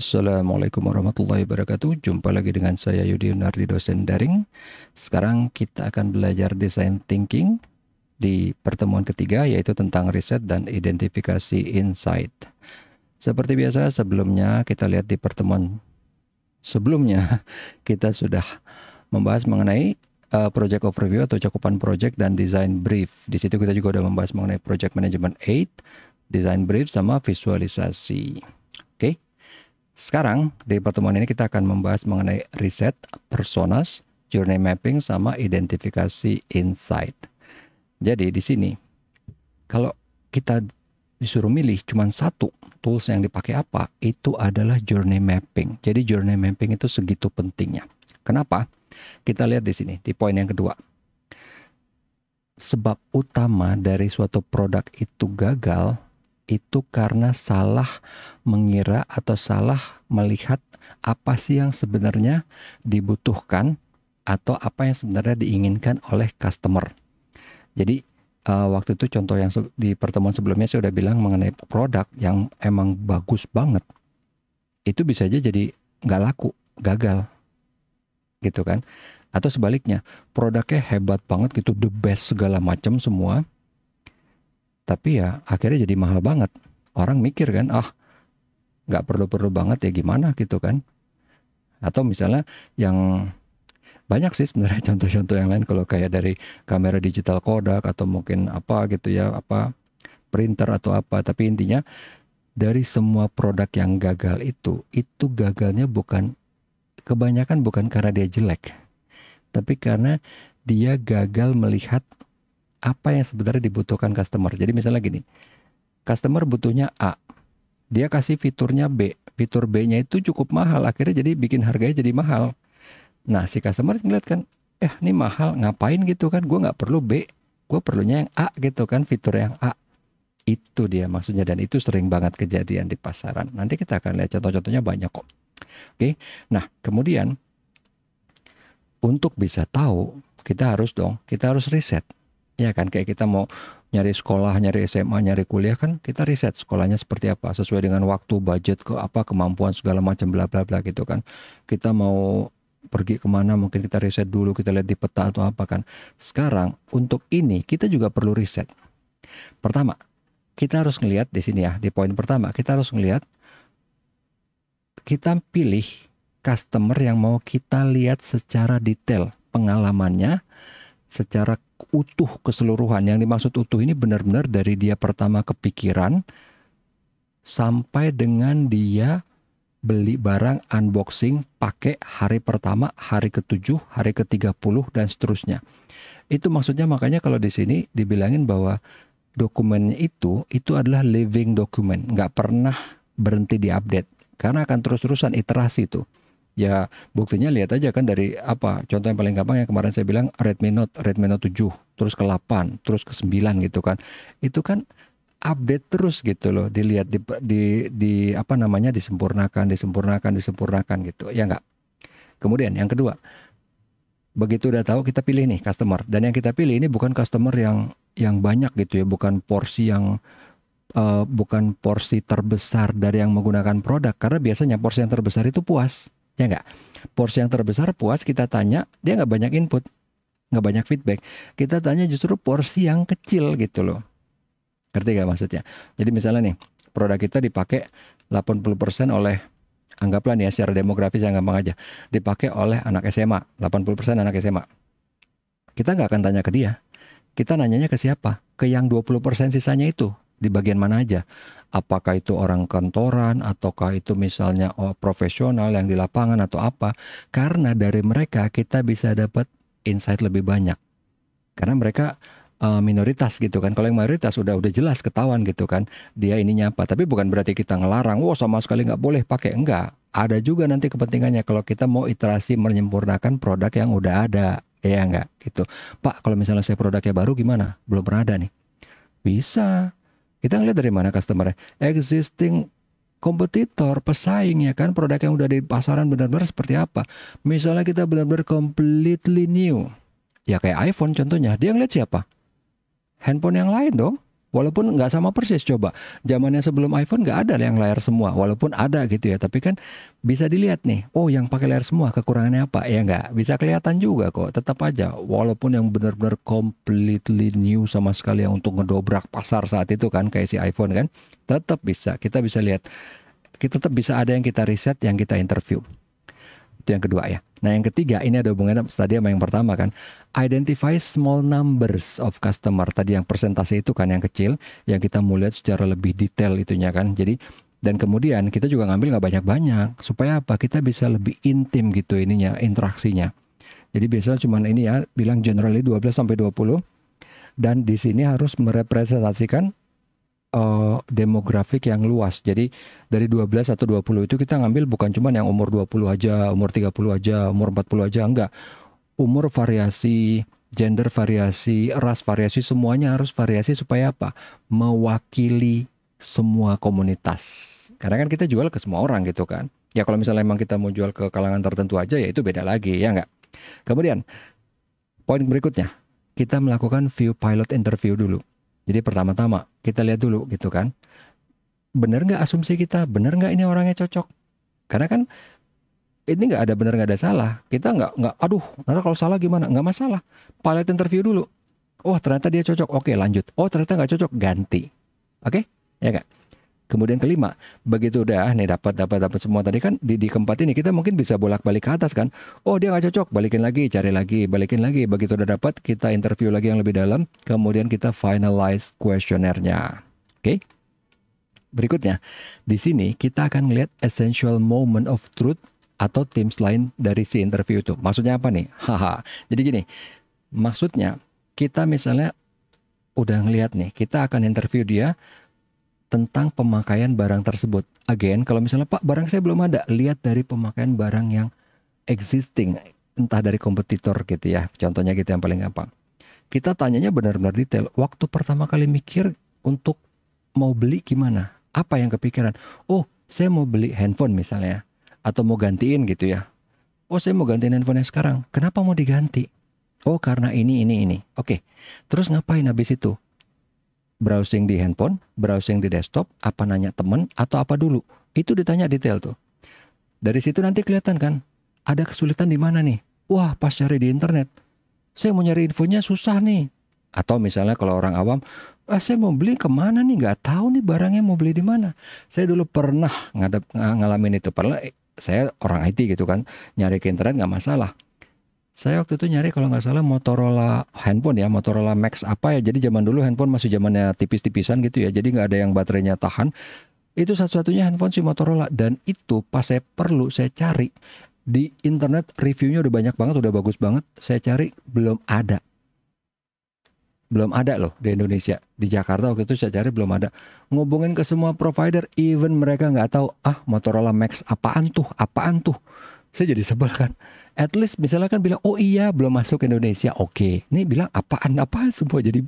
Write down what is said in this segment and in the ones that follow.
Assalamualaikum warahmatullahi wabarakatuh. Jumpa lagi dengan saya Yudi Nardi dosen daring. Sekarang kita akan belajar design thinking di pertemuan ketiga yaitu tentang riset dan identifikasi insight. Seperti biasa sebelumnya kita lihat di pertemuan sebelumnya kita sudah membahas mengenai uh, project overview atau cakupan project dan design brief. Di situ kita juga sudah membahas mengenai project management 8, design brief sama visualisasi. Sekarang di pertemuan ini kita akan membahas mengenai riset, personas, journey mapping sama identifikasi insight. Jadi di sini kalau kita disuruh milih cuma satu tools yang dipakai apa itu adalah journey mapping. Jadi journey mapping itu segitu pentingnya. Kenapa? Kita lihat di sini di poin yang kedua. Sebab utama dari suatu produk itu gagal itu karena salah mengira atau salah melihat apa sih yang sebenarnya dibutuhkan atau apa yang sebenarnya diinginkan oleh customer. Jadi uh, waktu itu contoh yang di pertemuan sebelumnya saya sudah bilang mengenai produk yang emang bagus banget itu bisa aja jadi nggak laku, gagal, gitu kan? Atau sebaliknya produknya hebat banget gitu, the best segala macam semua, tapi ya akhirnya jadi mahal banget. Orang mikir kan, ah oh, nggak perlu-perlu banget ya gimana gitu kan atau misalnya yang banyak sih sebenarnya contoh-contoh yang lain kalau kayak dari kamera digital Kodak atau mungkin apa gitu ya apa printer atau apa tapi intinya dari semua produk yang gagal itu itu gagalnya bukan kebanyakan bukan karena dia jelek tapi karena dia gagal melihat apa yang sebenarnya dibutuhkan customer jadi misalnya gini customer butuhnya A dia kasih fiturnya B fitur B-nya itu cukup mahal akhirnya jadi bikin harganya jadi mahal nah si customer ngeliat kan eh ini mahal ngapain gitu kan gue nggak perlu B gue perlunya yang A gitu kan fitur yang A itu dia maksudnya dan itu sering banget kejadian di pasaran nanti kita akan lihat contoh-contohnya banyak kok oke nah kemudian untuk bisa tahu kita harus dong kita harus riset Ya kan kayak kita mau nyari sekolah, nyari SMA, nyari kuliah kan kita riset sekolahnya seperti apa sesuai dengan waktu, budget ke apa, kemampuan segala macam bla bla bla gitu kan. Kita mau pergi kemana mungkin kita riset dulu kita lihat di peta atau apa kan sekarang untuk ini kita juga perlu riset pertama kita harus ngelihat di sini ya di poin pertama kita harus ngelihat kita pilih customer yang mau kita lihat secara detail pengalamannya secara utuh keseluruhan. Yang dimaksud utuh ini benar-benar dari dia pertama kepikiran sampai dengan dia beli barang unboxing pakai hari pertama, hari ketujuh, hari ketiga puluh dan seterusnya. Itu maksudnya makanya kalau di sini dibilangin bahwa dokumennya itu itu adalah living document, nggak pernah berhenti diupdate karena akan terus-terusan iterasi itu. Ya buktinya lihat aja kan dari apa. Contoh yang paling gampang yang kemarin saya bilang Redmi Note, Redmi Note 7, terus ke 8, terus ke 9 gitu kan. Itu kan update terus gitu loh dilihat di, di di apa namanya disempurnakan disempurnakan disempurnakan gitu ya enggak kemudian yang kedua begitu udah tahu kita pilih nih customer dan yang kita pilih ini bukan customer yang yang banyak gitu ya bukan porsi yang uh, bukan porsi terbesar dari yang menggunakan produk karena biasanya porsi yang terbesar itu puas ya enggak porsi yang terbesar puas kita tanya dia nggak banyak input nggak banyak feedback kita tanya justru porsi yang kecil gitu loh ngerti gak maksudnya jadi misalnya nih produk kita dipakai 80% oleh anggaplah nih ya secara demografis yang gampang aja dipakai oleh anak SMA 80% anak SMA kita nggak akan tanya ke dia kita nanyanya ke siapa ke yang 20% sisanya itu di bagian mana aja apakah itu orang kantoran ataukah itu misalnya oh, profesional yang di lapangan atau apa karena dari mereka kita bisa dapat insight lebih banyak karena mereka uh, minoritas gitu kan kalau yang mayoritas udah udah jelas ketahuan gitu kan dia ininya apa tapi bukan berarti kita ngelarang wah sama sekali nggak boleh pakai enggak ada juga nanti kepentingannya kalau kita mau iterasi menyempurnakan produk yang udah ada ya enggak gitu pak kalau misalnya saya produknya baru gimana belum pernah ada nih bisa kita ngeliat dari mana customer customernya. Existing kompetitor, pesaing ya kan, produk yang udah di pasaran benar-benar seperti apa. Misalnya kita benar-benar completely new. Ya kayak iPhone contohnya, dia ngeliat siapa? Handphone yang lain dong. Walaupun nggak sama persis coba. Zamannya sebelum iPhone nggak ada yang layar semua. Walaupun ada gitu ya. Tapi kan bisa dilihat nih. Oh yang pakai layar semua kekurangannya apa? Ya nggak. Bisa kelihatan juga kok. Tetap aja. Walaupun yang benar-benar completely new sama sekali yang untuk ngedobrak pasar saat itu kan. Kayak si iPhone kan. Tetap bisa. Kita bisa lihat. Kita tetap bisa ada yang kita riset, yang kita interview. Itu yang kedua ya. Nah yang ketiga ini ada hubungannya tadi sama yang pertama kan. Identify small numbers of customer. Tadi yang persentase itu kan yang kecil yang kita mau lihat secara lebih detail itunya kan. Jadi dan kemudian kita juga ngambil nggak banyak-banyak supaya apa kita bisa lebih intim gitu ininya interaksinya. Jadi biasanya cuma ini ya bilang generally 12 sampai 20 dan di sini harus merepresentasikan uh, demografik yang luas. Jadi dari 12 atau 20 itu kita ngambil bukan cuma yang umur 20 aja, umur 30 aja, umur 40 aja enggak. Umur variasi, gender variasi, ras variasi semuanya harus variasi supaya apa? Mewakili semua komunitas. Karena kan kita jual ke semua orang gitu kan. Ya kalau misalnya memang kita mau jual ke kalangan tertentu aja ya itu beda lagi ya enggak. Kemudian poin berikutnya, kita melakukan view pilot interview dulu. Jadi pertama-tama kita lihat dulu gitu kan. benar nggak asumsi kita? benar nggak ini orangnya cocok? Karena kan ini nggak ada benar nggak ada salah. Kita nggak nggak aduh nanti kalau salah gimana? Nggak masalah. Pilot interview dulu. Oh ternyata dia cocok. Oke lanjut. Oh ternyata nggak cocok ganti. Oke ya nggak? Kemudian kelima, begitu udah ah, nih dapat dapat dapat semua tadi kan di, di keempat ini kita mungkin bisa bolak-balik ke atas kan. Oh dia nggak cocok, balikin lagi, cari lagi, balikin lagi. Begitu udah dapat kita interview lagi yang lebih dalam. Kemudian kita finalize kuesionernya. Oke. Okay? Berikutnya, di sini kita akan melihat essential moment of truth atau teams lain dari si interview itu. Maksudnya apa nih? Haha. Jadi gini, maksudnya kita misalnya udah ngelihat nih, kita akan interview dia tentang pemakaian barang tersebut. Again, kalau misalnya Pak barang saya belum ada, lihat dari pemakaian barang yang existing, entah dari kompetitor gitu ya. Contohnya gitu yang paling gampang. Kita tanyanya benar-benar detail. Waktu pertama kali mikir untuk mau beli gimana? Apa yang kepikiran? Oh, saya mau beli handphone misalnya atau mau gantiin gitu ya. Oh, saya mau gantiin handphonenya sekarang. Kenapa mau diganti? Oh, karena ini ini ini. Oke. Terus ngapain habis itu? browsing di handphone, browsing di desktop, apa nanya temen atau apa dulu. Itu ditanya detail tuh. Dari situ nanti kelihatan kan, ada kesulitan di mana nih? Wah, pas cari di internet, saya mau nyari infonya susah nih. Atau misalnya kalau orang awam, ah, saya mau beli kemana nih? Gak tahu nih barangnya mau beli di mana. Saya dulu pernah ngadep, ngalamin itu. Pernah eh, saya orang IT gitu kan, nyari ke internet gak masalah. Saya waktu itu nyari kalau nggak salah Motorola handphone ya, Motorola Max apa ya. Jadi zaman dulu handphone masih zamannya tipis-tipisan gitu ya. Jadi nggak ada yang baterainya tahan. Itu satu-satunya handphone si Motorola dan itu pas saya perlu saya cari di internet reviewnya udah banyak banget, udah bagus banget. Saya cari belum ada. Belum ada loh di Indonesia. Di Jakarta waktu itu saya cari belum ada. Ngobongin ke semua provider, even mereka nggak tahu ah Motorola Max apaan tuh, apaan tuh. Saya jadi sebel kan at least misalnya kan bilang oh iya belum masuk Indonesia oke okay. ini bilang apaan apa semua jadi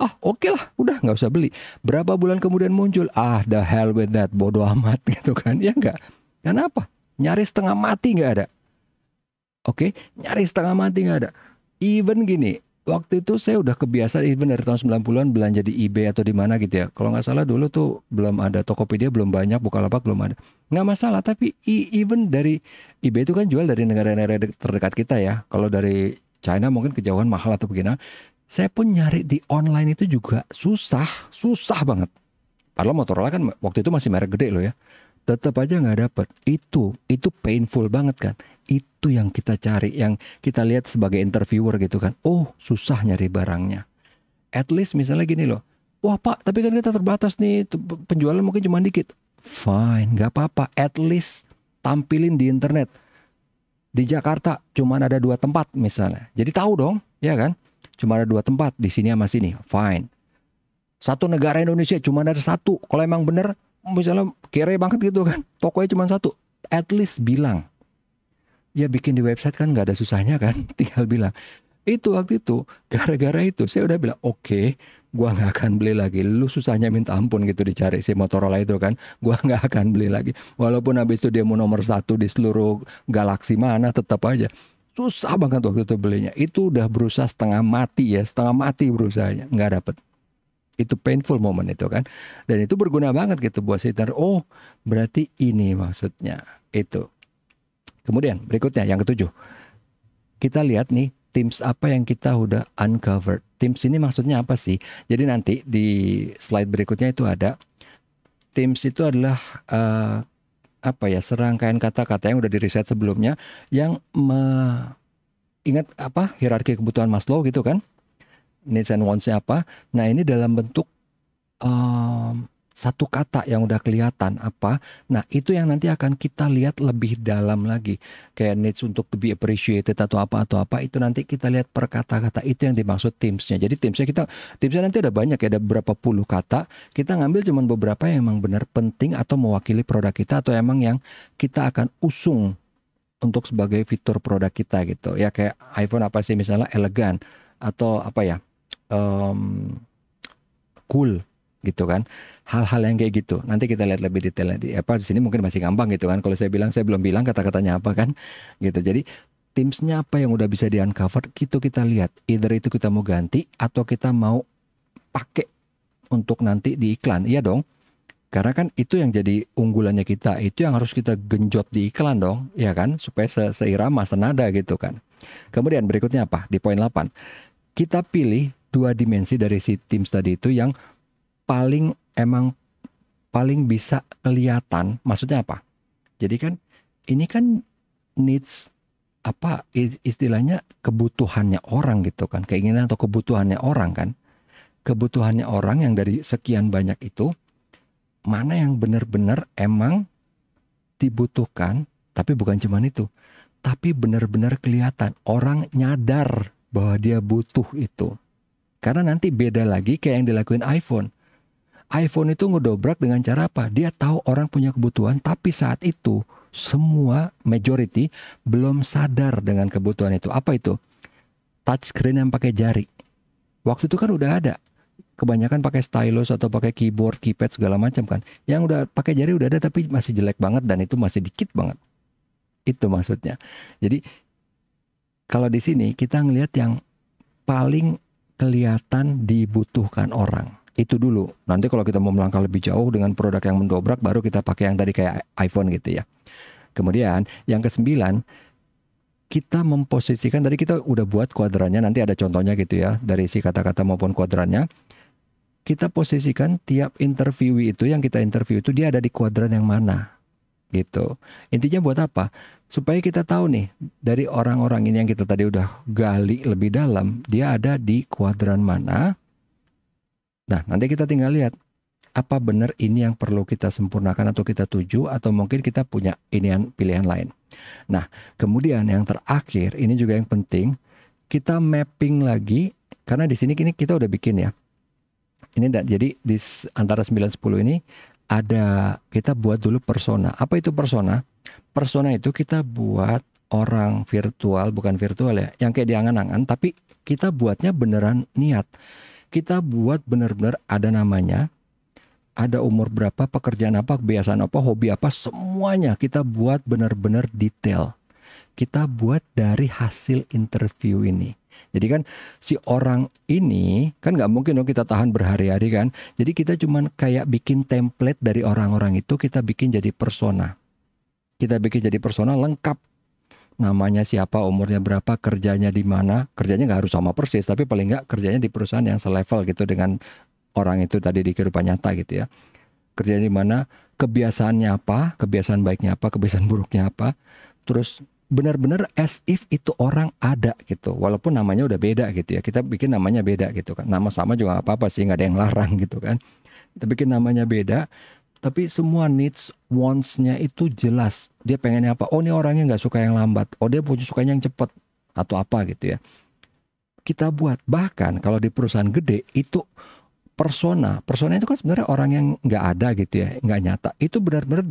ah oke okay lah udah nggak usah beli berapa bulan kemudian muncul ah the hell with that bodoh amat gitu kan ya enggak karena apa nyaris setengah mati nggak ada oke okay? nyaris setengah mati nggak ada even gini waktu itu saya udah kebiasaan even iya dari tahun 90-an belanja di eBay atau di mana gitu ya. Kalau nggak salah dulu tuh belum ada Tokopedia, belum banyak, Bukalapak belum ada. Nggak masalah, tapi even dari eBay itu kan jual dari negara-negara terdekat kita ya. Kalau dari China mungkin kejauhan mahal atau begini. Saya pun nyari di online itu juga susah, susah banget. Padahal Motorola kan waktu itu masih merek gede loh ya. Tetap aja nggak dapet. Itu, itu painful banget kan itu yang kita cari, yang kita lihat sebagai interviewer gitu kan. Oh, susah nyari barangnya. At least misalnya gini loh. Wah pak, tapi kan kita terbatas nih, penjualan mungkin cuma dikit. Fine, gak apa-apa. At least tampilin di internet. Di Jakarta cuma ada dua tempat misalnya. Jadi tahu dong, ya kan? Cuma ada dua tempat, di sini sama sini. Fine. Satu negara Indonesia cuma ada satu. Kalau emang bener, misalnya kere banget gitu kan. Tokonya cuma satu. At least bilang ya bikin di website kan nggak ada susahnya kan tinggal bilang itu waktu itu gara-gara itu saya udah bilang oke okay, gua nggak akan beli lagi lu susahnya minta ampun gitu dicari si Motorola itu kan gua nggak akan beli lagi walaupun habis itu dia mau nomor satu di seluruh galaksi mana tetap aja susah banget waktu itu belinya itu udah berusaha setengah mati ya setengah mati berusahanya nggak dapet itu painful moment itu kan dan itu berguna banget gitu buat saya oh berarti ini maksudnya itu Kemudian berikutnya yang ketujuh. Kita lihat nih teams apa yang kita udah uncovered. Teams ini maksudnya apa sih? Jadi nanti di slide berikutnya itu ada teams itu adalah uh, apa ya serangkaian kata-kata yang udah diriset sebelumnya yang me, ingat apa hierarki kebutuhan Maslow gitu kan needs and wants apa nah ini dalam bentuk um, satu kata yang udah kelihatan apa. Nah, itu yang nanti akan kita lihat lebih dalam lagi. Kayak needs untuk to be appreciated atau apa atau apa itu nanti kita lihat per kata-kata itu yang dimaksud teamsnya. Jadi teamsnya kita teamsnya nanti ada banyak ya, ada berapa puluh kata. Kita ngambil cuma beberapa yang emang benar penting atau mewakili produk kita atau emang yang kita akan usung untuk sebagai fitur produk kita gitu. Ya kayak iPhone apa sih misalnya elegan atau apa ya? Um, cool gitu kan hal-hal yang kayak gitu nanti kita lihat lebih detail di apa di sini mungkin masih gampang gitu kan kalau saya bilang saya belum bilang kata-katanya apa kan gitu jadi timsnya apa yang udah bisa di uncover itu kita lihat either itu kita mau ganti atau kita mau pakai untuk nanti di iklan iya dong karena kan itu yang jadi unggulannya kita, itu yang harus kita genjot di iklan dong, ya kan? Supaya se seirama, senada gitu kan. Kemudian berikutnya apa? Di poin 8. Kita pilih dua dimensi dari si tim tadi itu yang paling emang paling bisa kelihatan maksudnya apa jadi kan ini kan needs apa istilahnya kebutuhannya orang gitu kan keinginan atau kebutuhannya orang kan kebutuhannya orang yang dari sekian banyak itu mana yang benar-benar emang dibutuhkan tapi bukan cuman itu tapi benar-benar kelihatan orang nyadar bahwa dia butuh itu karena nanti beda lagi kayak yang dilakuin iPhone iPhone itu ngedobrak dengan cara apa? Dia tahu orang punya kebutuhan, tapi saat itu semua majority belum sadar dengan kebutuhan itu. Apa itu? Touchscreen yang pakai jari. Waktu itu kan udah ada. Kebanyakan pakai stylus atau pakai keyboard, keypad segala macam kan. Yang udah pakai jari udah ada tapi masih jelek banget dan itu masih dikit banget. Itu maksudnya. Jadi kalau di sini kita ngelihat yang paling kelihatan dibutuhkan orang itu dulu. Nanti kalau kita mau melangkah lebih jauh dengan produk yang mendobrak baru kita pakai yang tadi kayak iPhone gitu ya. Kemudian yang kesembilan kita memposisikan tadi kita udah buat kuadrannya nanti ada contohnya gitu ya dari si kata-kata maupun kuadrannya. Kita posisikan tiap interview itu yang kita interview itu dia ada di kuadran yang mana gitu. Intinya buat apa? Supaya kita tahu nih dari orang-orang ini yang kita tadi udah gali lebih dalam, dia ada di kuadran mana, Nah, nanti kita tinggal lihat apa benar ini yang perlu kita sempurnakan atau kita tuju atau mungkin kita punya inian pilihan lain. Nah, kemudian yang terakhir ini juga yang penting kita mapping lagi karena di sini kini kita udah bikin ya. Ini enggak, jadi di antara 9 10 ini ada kita buat dulu persona. Apa itu persona? Persona itu kita buat orang virtual bukan virtual ya, yang kayak diangan-angan tapi kita buatnya beneran niat kita buat benar-benar ada namanya, ada umur berapa, pekerjaan apa, kebiasaan apa, hobi apa, semuanya kita buat benar-benar detail. Kita buat dari hasil interview ini. Jadi kan si orang ini kan nggak mungkin dong kita tahan berhari-hari kan. Jadi kita cuman kayak bikin template dari orang-orang itu kita bikin jadi persona. Kita bikin jadi persona lengkap namanya siapa, umurnya berapa, kerjanya di mana. Kerjanya nggak harus sama persis, tapi paling nggak kerjanya di perusahaan yang selevel gitu dengan orang itu tadi di kehidupan nyata gitu ya. Kerjanya di mana, kebiasaannya apa, kebiasaan baiknya apa, kebiasaan buruknya apa. Terus benar-benar as if itu orang ada gitu walaupun namanya udah beda gitu ya kita bikin namanya beda gitu kan nama sama juga apa apa sih nggak ada yang larang gitu kan kita bikin namanya beda tapi semua needs wants-nya itu jelas dia pengennya apa oh ini orangnya nggak suka yang lambat oh dia punya sukanya yang cepat atau apa gitu ya kita buat bahkan kalau di perusahaan gede itu persona persona itu kan sebenarnya orang yang nggak ada gitu ya nggak nyata itu benar-benar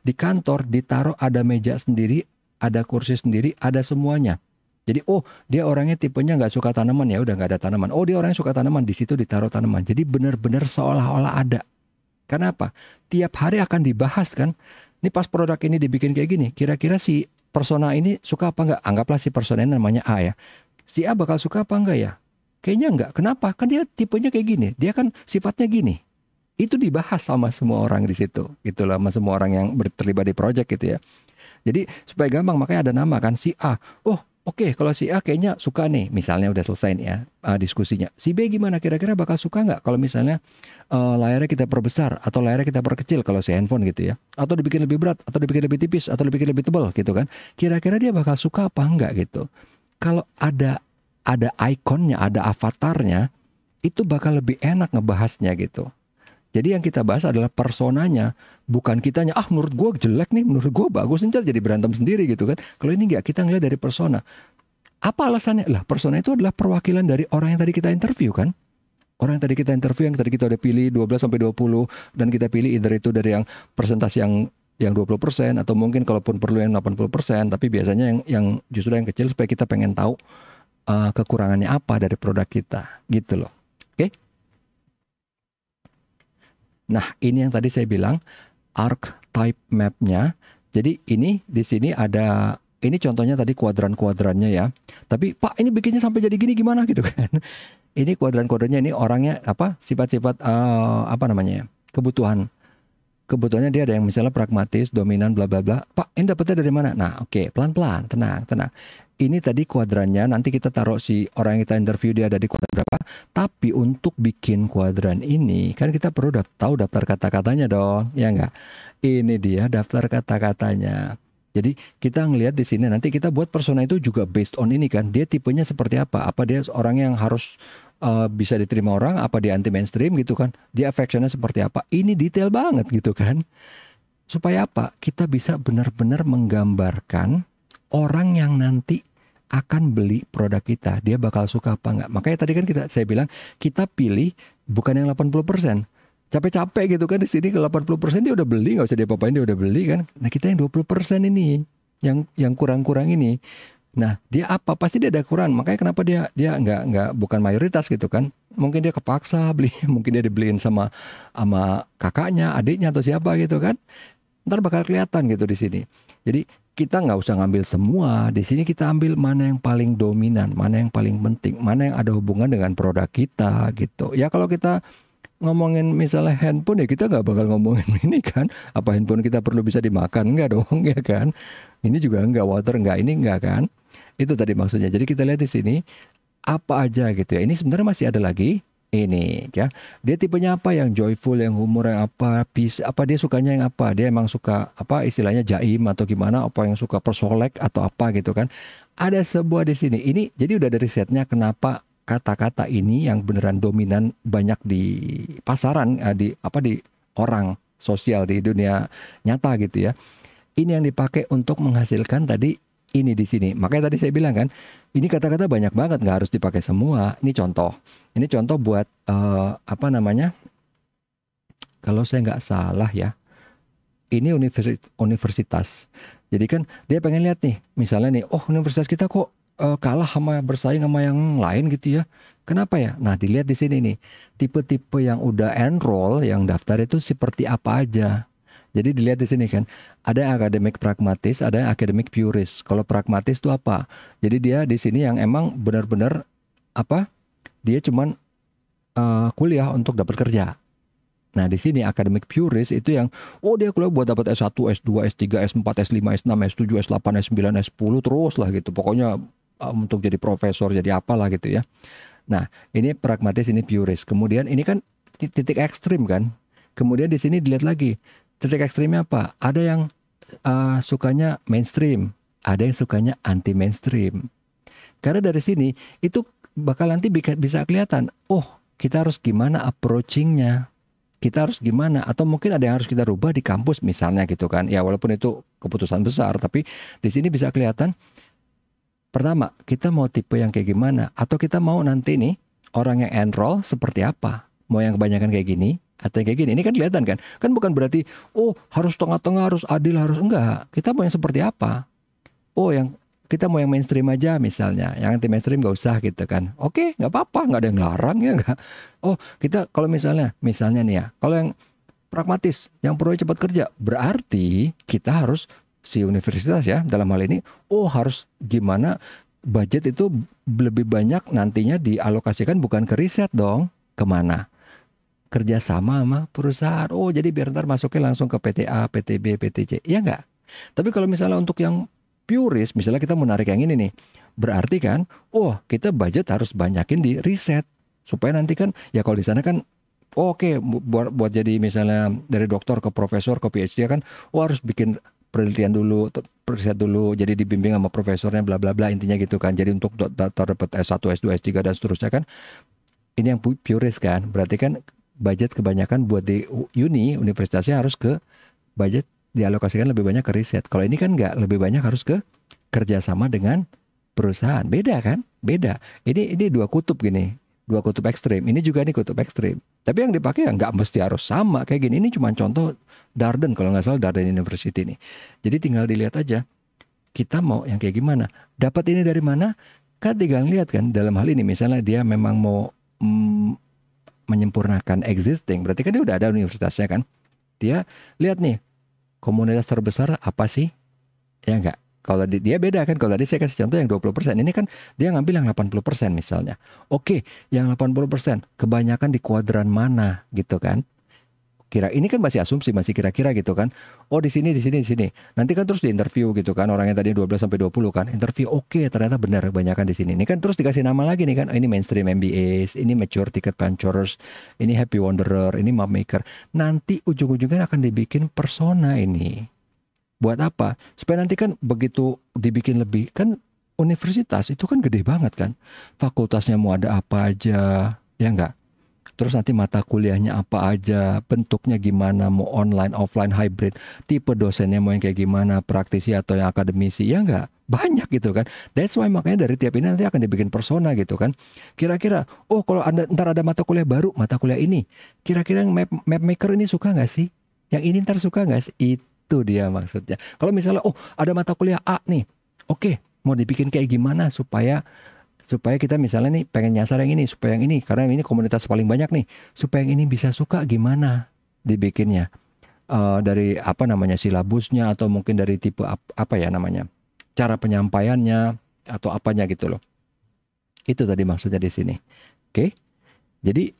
di kantor ditaruh ada meja sendiri ada kursi sendiri ada semuanya jadi oh dia orangnya tipenya nggak suka tanaman ya udah nggak ada tanaman. Oh dia orangnya suka tanaman di situ ditaruh tanaman. Jadi benar-benar seolah-olah ada karena apa? Tiap hari akan dibahas kan. Ini pas produk ini dibikin kayak gini, kira-kira si persona ini suka apa enggak? Anggaplah si persona ini namanya A ya. Si A bakal suka apa enggak ya? Kayaknya enggak. Kenapa? Kan dia tipenya kayak gini. Dia kan sifatnya gini. Itu dibahas sama semua orang di situ. Itulah sama semua orang yang terlibat di project gitu ya. Jadi supaya gampang makanya ada nama kan si A. Oh, Oke, okay, kalau si A kayaknya suka nih, misalnya udah selesai nih ya uh, diskusinya. Si B gimana? Kira-kira bakal suka nggak kalau misalnya uh, layarnya kita perbesar atau layarnya kita perkecil kalau si handphone gitu ya? Atau dibikin lebih berat, atau dibikin lebih tipis, atau dibikin lebih tebal gitu kan? Kira-kira dia bakal suka apa nggak gitu? Kalau ada ada ikonnya, ada avatarnya, itu bakal lebih enak ngebahasnya gitu. Jadi yang kita bahas adalah personanya, bukan kitanya. Ah, menurut gue jelek nih, menurut gue bagus, nih, jadi berantem sendiri gitu kan. Kalau ini nggak, kita ngeliat dari persona. Apa alasannya? Lah, persona itu adalah perwakilan dari orang yang tadi kita interview kan. Orang yang tadi kita interview, yang tadi kita udah pilih 12 sampai 20 dan kita pilih either itu dari yang persentase yang yang 20% atau mungkin kalaupun perlu yang 80%, tapi biasanya yang yang justru yang kecil supaya kita pengen tahu uh, kekurangannya apa dari produk kita gitu loh. Nah, ini yang tadi saya bilang arc type map-nya. Jadi ini di sini ada ini contohnya tadi kuadran-kuadrannya ya. Tapi Pak, ini bikinnya sampai jadi gini gimana gitu kan. Ini kuadran-kuadrannya ini orangnya apa? sifat-sifat uh, apa namanya ya? kebutuhan. Kebutuhannya dia ada yang misalnya pragmatis, dominan bla bla bla. Pak, ini dapetnya dari mana? Nah, oke, okay, pelan-pelan, tenang, tenang ini tadi kuadrannya nanti kita taruh si orang yang kita interview dia ada di kuadran berapa tapi untuk bikin kuadran ini kan kita perlu da tahu daftar kata-katanya dong ya enggak ini dia daftar kata-katanya jadi kita ngelihat di sini nanti kita buat persona itu juga based on ini kan dia tipenya seperti apa apa dia orang yang harus uh, bisa diterima orang apa dia anti mainstream gitu kan dia affectionnya seperti apa ini detail banget gitu kan supaya apa kita bisa benar-benar menggambarkan orang yang nanti akan beli produk kita, dia bakal suka apa enggak. Makanya tadi kan kita saya bilang kita pilih bukan yang 80%. Capek-capek gitu kan di sini ke 80% dia udah beli, nggak usah dia papain dia udah beli kan. Nah, kita yang 20% ini yang yang kurang-kurang ini. Nah, dia apa? Pasti dia ada kurang. Makanya kenapa dia dia nggak nggak bukan mayoritas gitu kan? Mungkin dia kepaksa beli, mungkin dia dibeliin sama sama kakaknya, adiknya atau siapa gitu kan? Ntar bakal kelihatan gitu di sini. Jadi kita nggak usah ngambil semua. Di sini kita ambil mana yang paling dominan, mana yang paling penting, mana yang ada hubungan dengan produk kita gitu. Ya kalau kita ngomongin misalnya handphone ya kita nggak bakal ngomongin ini kan apa handphone kita perlu bisa dimakan nggak dong ya kan ini juga nggak water nggak ini nggak kan itu tadi maksudnya jadi kita lihat di sini apa aja gitu ya ini sebenarnya masih ada lagi ini ya dia tipenya apa yang joyful yang humor yang apa bis apa dia sukanya yang apa dia emang suka apa istilahnya jaim atau gimana apa yang suka persolek atau apa gitu kan ada sebuah di sini ini jadi udah dari setnya kenapa kata-kata ini yang beneran dominan banyak di pasaran eh, di apa di orang sosial di dunia nyata gitu ya ini yang dipakai untuk menghasilkan tadi ini di sini. Makanya tadi saya bilang kan, ini kata-kata banyak banget nggak harus dipakai semua. Ini contoh. Ini contoh buat uh, apa namanya? Kalau saya nggak salah ya, ini universitas, Jadi kan dia pengen lihat nih, misalnya nih, oh universitas kita kok uh, kalah sama bersaing sama yang lain gitu ya. Kenapa ya? Nah dilihat di sini nih, tipe-tipe yang udah enroll, yang daftar itu seperti apa aja. Jadi dilihat di sini kan, ada akademik pragmatis, ada akademik puris. Kalau pragmatis itu apa? Jadi dia di sini yang emang benar-benar apa? Dia cuman uh, kuliah untuk dapat kerja. Nah, di sini akademik puris itu yang oh dia kuliah buat dapat S1, S2, S3, S4, S5, S6, S7, S8, S9, S10 terus lah gitu. Pokoknya um, untuk jadi profesor, jadi apalah gitu ya. Nah, ini pragmatis, ini puris. Kemudian ini kan titik ekstrim kan. Kemudian di sini dilihat lagi titik ekstrimnya apa? Ada yang uh, sukanya mainstream, ada yang sukanya anti mainstream. Karena dari sini itu bakal nanti bisa kelihatan, oh kita harus gimana approachingnya, kita harus gimana, atau mungkin ada yang harus kita rubah di kampus misalnya gitu kan. Ya walaupun itu keputusan besar, tapi di sini bisa kelihatan. Pertama, kita mau tipe yang kayak gimana, atau kita mau nanti nih orang yang enroll seperti apa? Mau yang kebanyakan kayak gini, atau kayak gini, ini kan kelihatan kan? Kan bukan berarti, oh harus tengah-tengah, harus adil, harus enggak. Kita mau yang seperti apa? Oh yang kita mau yang mainstream aja misalnya, yang anti mainstream gak usah gitu kan. Oke, gak apa-apa, gak ada yang larang ya enggak, Oh kita kalau misalnya, misalnya nih ya, kalau yang pragmatis, yang pro cepat kerja, berarti kita harus si universitas ya dalam hal ini, oh harus gimana budget itu lebih banyak nantinya dialokasikan bukan ke riset dong, kemana? kerjasama sama perusahaan. Oh jadi biar ntar masuknya langsung ke PT PT A, B, PT C, Ya enggak. Tapi kalau misalnya untuk yang purist, misalnya kita menarik yang ini nih. Berarti kan, oh kita budget harus banyakin di riset. Supaya nanti kan, ya kalau di sana kan oh, oke okay, buat buat jadi misalnya dari dokter ke profesor ke PhD kan oh harus bikin penelitian dulu riset dulu jadi dibimbing sama profesornya bla bla bla intinya gitu kan jadi untuk daftar dapat S1 S2 S3 dan seterusnya kan ini yang purist kan berarti kan budget kebanyakan buat di uni universitasnya harus ke budget dialokasikan lebih banyak ke riset. Kalau ini kan nggak lebih banyak harus ke kerjasama dengan perusahaan. Beda kan? Beda. Ini ini dua kutub gini, dua kutub ekstrim. Ini juga nih kutub ekstrim. Tapi yang dipakai ya nggak mesti harus sama kayak gini. Ini cuma contoh Darden kalau nggak salah Darden University ini. Jadi tinggal dilihat aja kita mau yang kayak gimana. Dapat ini dari mana? Kan tinggal lihat kan dalam hal ini misalnya dia memang mau mm, menyempurnakan existing, berarti kan dia udah ada universitasnya kan. Dia lihat nih, komunitas terbesar apa sih? Ya enggak. Kalau dia beda kan, kalau tadi saya kasih contoh yang 20%, ini kan dia ngambil yang 80% misalnya. Oke, yang 80% kebanyakan di kuadran mana gitu kan? kira ini kan masih asumsi masih kira-kira gitu kan oh di sini di sini di sini nanti kan terus di interview gitu kan orang yang tadi 12 sampai 20 kan interview oke okay, ternyata benar kebanyakan di sini ini kan terus dikasih nama lagi nih kan oh, ini mainstream MBAs ini mature ticket punchers ini happy wanderer ini map maker nanti ujung-ujungnya akan dibikin persona ini buat apa supaya nanti kan begitu dibikin lebih kan universitas itu kan gede banget kan fakultasnya mau ada apa aja ya enggak terus nanti mata kuliahnya apa aja, bentuknya gimana, mau online, offline, hybrid, tipe dosennya mau yang kayak gimana, praktisi atau yang akademisi, ya enggak? Banyak gitu kan. That's why makanya dari tiap ini nanti akan dibikin persona gitu kan. Kira-kira, oh kalau anda, ntar ada mata kuliah baru, mata kuliah ini, kira-kira yang map, map maker ini suka nggak sih? Yang ini ntar suka nggak sih? Itu dia maksudnya. Kalau misalnya, oh ada mata kuliah A nih, oke, okay, mau dibikin kayak gimana supaya supaya kita misalnya nih pengen nyasar yang ini supaya yang ini karena ini komunitas paling banyak nih supaya yang ini bisa suka gimana dibikinnya uh, dari apa namanya silabusnya atau mungkin dari tipe ap, apa ya namanya cara penyampaiannya atau apanya gitu loh itu tadi maksudnya di sini oke okay? jadi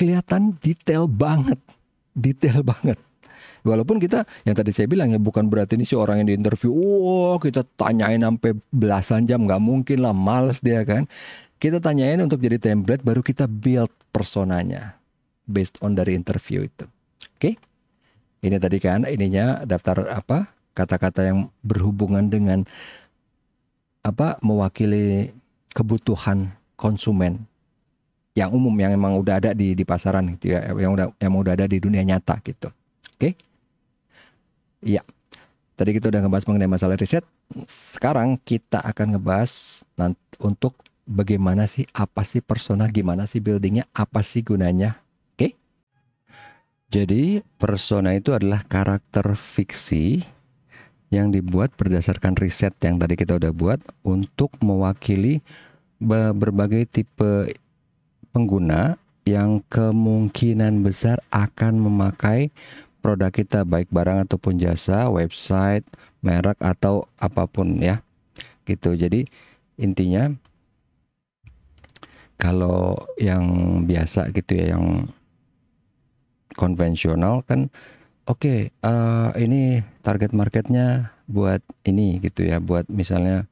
kelihatan detail banget detail banget Walaupun kita yang tadi saya bilang ya bukan berarti ini si orang yang diinterview, wow kita tanyain sampai belasan jam nggak mungkin lah, males dia kan. Kita tanyain untuk jadi template baru kita build personanya based on dari interview itu. Oke. Okay? Ini tadi kan ininya daftar apa? kata-kata yang berhubungan dengan apa mewakili kebutuhan konsumen yang umum yang emang udah ada di di pasaran gitu ya yang udah yang udah ada di dunia nyata gitu oke okay? Iya. Tadi kita udah ngebahas mengenai masalah riset. Sekarang kita akan ngebahas untuk bagaimana sih, apa sih persona, gimana sih buildingnya, apa sih gunanya. Oke? Okay? Jadi persona itu adalah karakter fiksi yang dibuat berdasarkan riset yang tadi kita udah buat untuk mewakili berbagai tipe pengguna yang kemungkinan besar akan memakai produk kita baik barang ataupun jasa, website, merek atau apapun ya. Gitu. Jadi intinya kalau yang biasa gitu ya yang konvensional kan oke okay, uh, eh, ini target marketnya buat ini gitu ya buat misalnya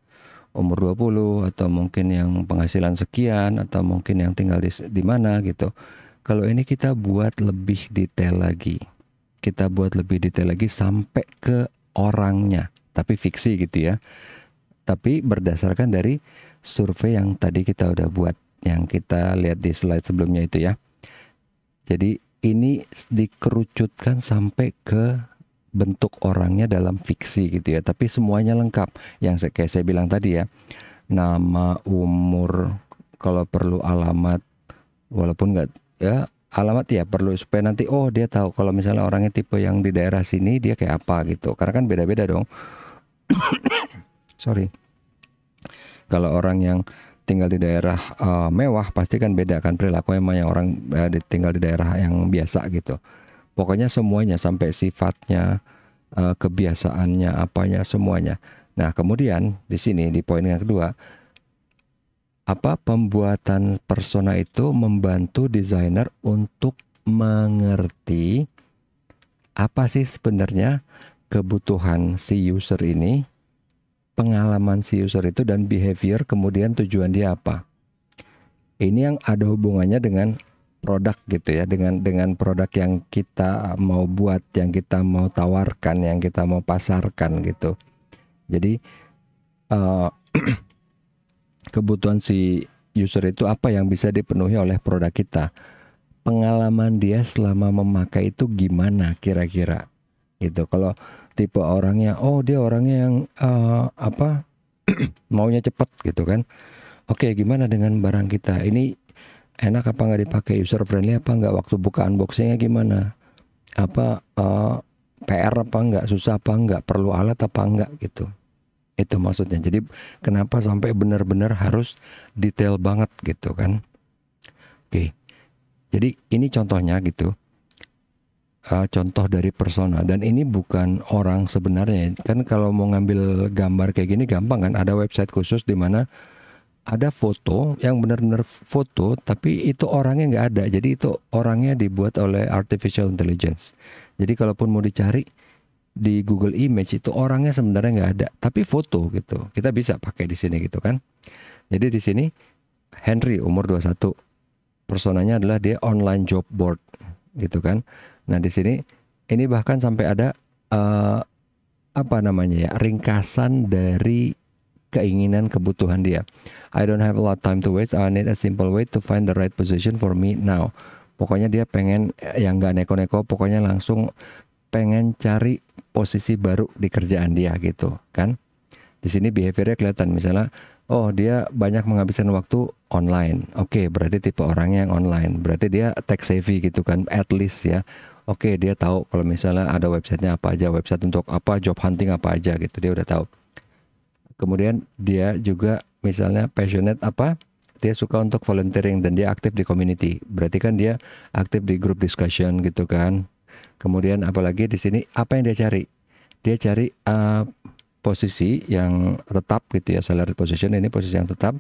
umur 20 atau mungkin yang penghasilan sekian atau mungkin yang tinggal di, di mana gitu. Kalau ini kita buat lebih detail lagi kita buat lebih detail lagi sampai ke orangnya tapi fiksi gitu ya tapi berdasarkan dari survei yang tadi kita udah buat yang kita lihat di slide sebelumnya itu ya jadi ini dikerucutkan sampai ke bentuk orangnya dalam fiksi gitu ya tapi semuanya lengkap yang kayak saya bilang tadi ya nama umur kalau perlu alamat walaupun nggak ya alamat ya perlu supaya nanti oh dia tahu kalau misalnya orangnya tipe yang di daerah sini dia kayak apa gitu karena kan beda-beda dong sorry kalau orang yang tinggal di daerah uh, mewah pasti kan beda kan perilaku emang yang orang uh, tinggal di daerah yang biasa gitu. Pokoknya semuanya sampai sifatnya, uh, kebiasaannya, apanya semuanya. Nah, kemudian di sini di poin yang kedua apa pembuatan persona itu membantu desainer untuk mengerti apa sih sebenarnya kebutuhan si user ini, pengalaman si user itu dan behavior kemudian tujuan dia apa. Ini yang ada hubungannya dengan produk gitu ya, dengan dengan produk yang kita mau buat, yang kita mau tawarkan, yang kita mau pasarkan gitu. Jadi uh, kebutuhan si user itu apa yang bisa dipenuhi oleh produk kita. Pengalaman dia selama memakai itu gimana kira-kira gitu. Kalau tipe orangnya oh dia orangnya yang uh, apa maunya cepat gitu kan. Oke, gimana dengan barang kita? Ini enak apa nggak dipakai user friendly apa nggak waktu buka unboxingnya gimana apa uh, eh, PR apa nggak susah apa nggak perlu alat apa nggak gitu itu maksudnya jadi kenapa sampai benar-benar harus detail banget gitu kan oke jadi ini contohnya gitu uh, contoh dari persona dan ini bukan orang sebenarnya kan kalau mau ngambil gambar kayak gini gampang kan ada website khusus di mana ada foto yang benar-benar foto tapi itu orangnya nggak ada jadi itu orangnya dibuat oleh artificial intelligence jadi kalaupun mau dicari di Google Image itu orangnya sebenarnya nggak ada, tapi foto gitu. Kita bisa pakai di sini gitu kan. Jadi di sini Henry umur 21. Personanya adalah dia online job board gitu kan. Nah, di sini ini bahkan sampai ada uh, apa namanya ya, ringkasan dari keinginan kebutuhan dia. I don't have a lot of time to waste. I need a simple way to find the right position for me now. Pokoknya dia pengen eh, yang nggak neko-neko, pokoknya langsung pengen cari posisi baru di kerjaan dia gitu kan di sini behaviornya kelihatan misalnya oh dia banyak menghabiskan waktu online oke okay, berarti tipe orangnya yang online berarti dia tech savvy gitu kan at least ya oke okay, dia tahu kalau misalnya ada websitenya apa aja website untuk apa job hunting apa aja gitu dia udah tahu kemudian dia juga misalnya passionate apa dia suka untuk volunteering dan dia aktif di community berarti kan dia aktif di grup discussion gitu kan Kemudian apalagi di sini apa yang dia cari? Dia cari uh, posisi yang tetap gitu ya, salary position ini posisi yang tetap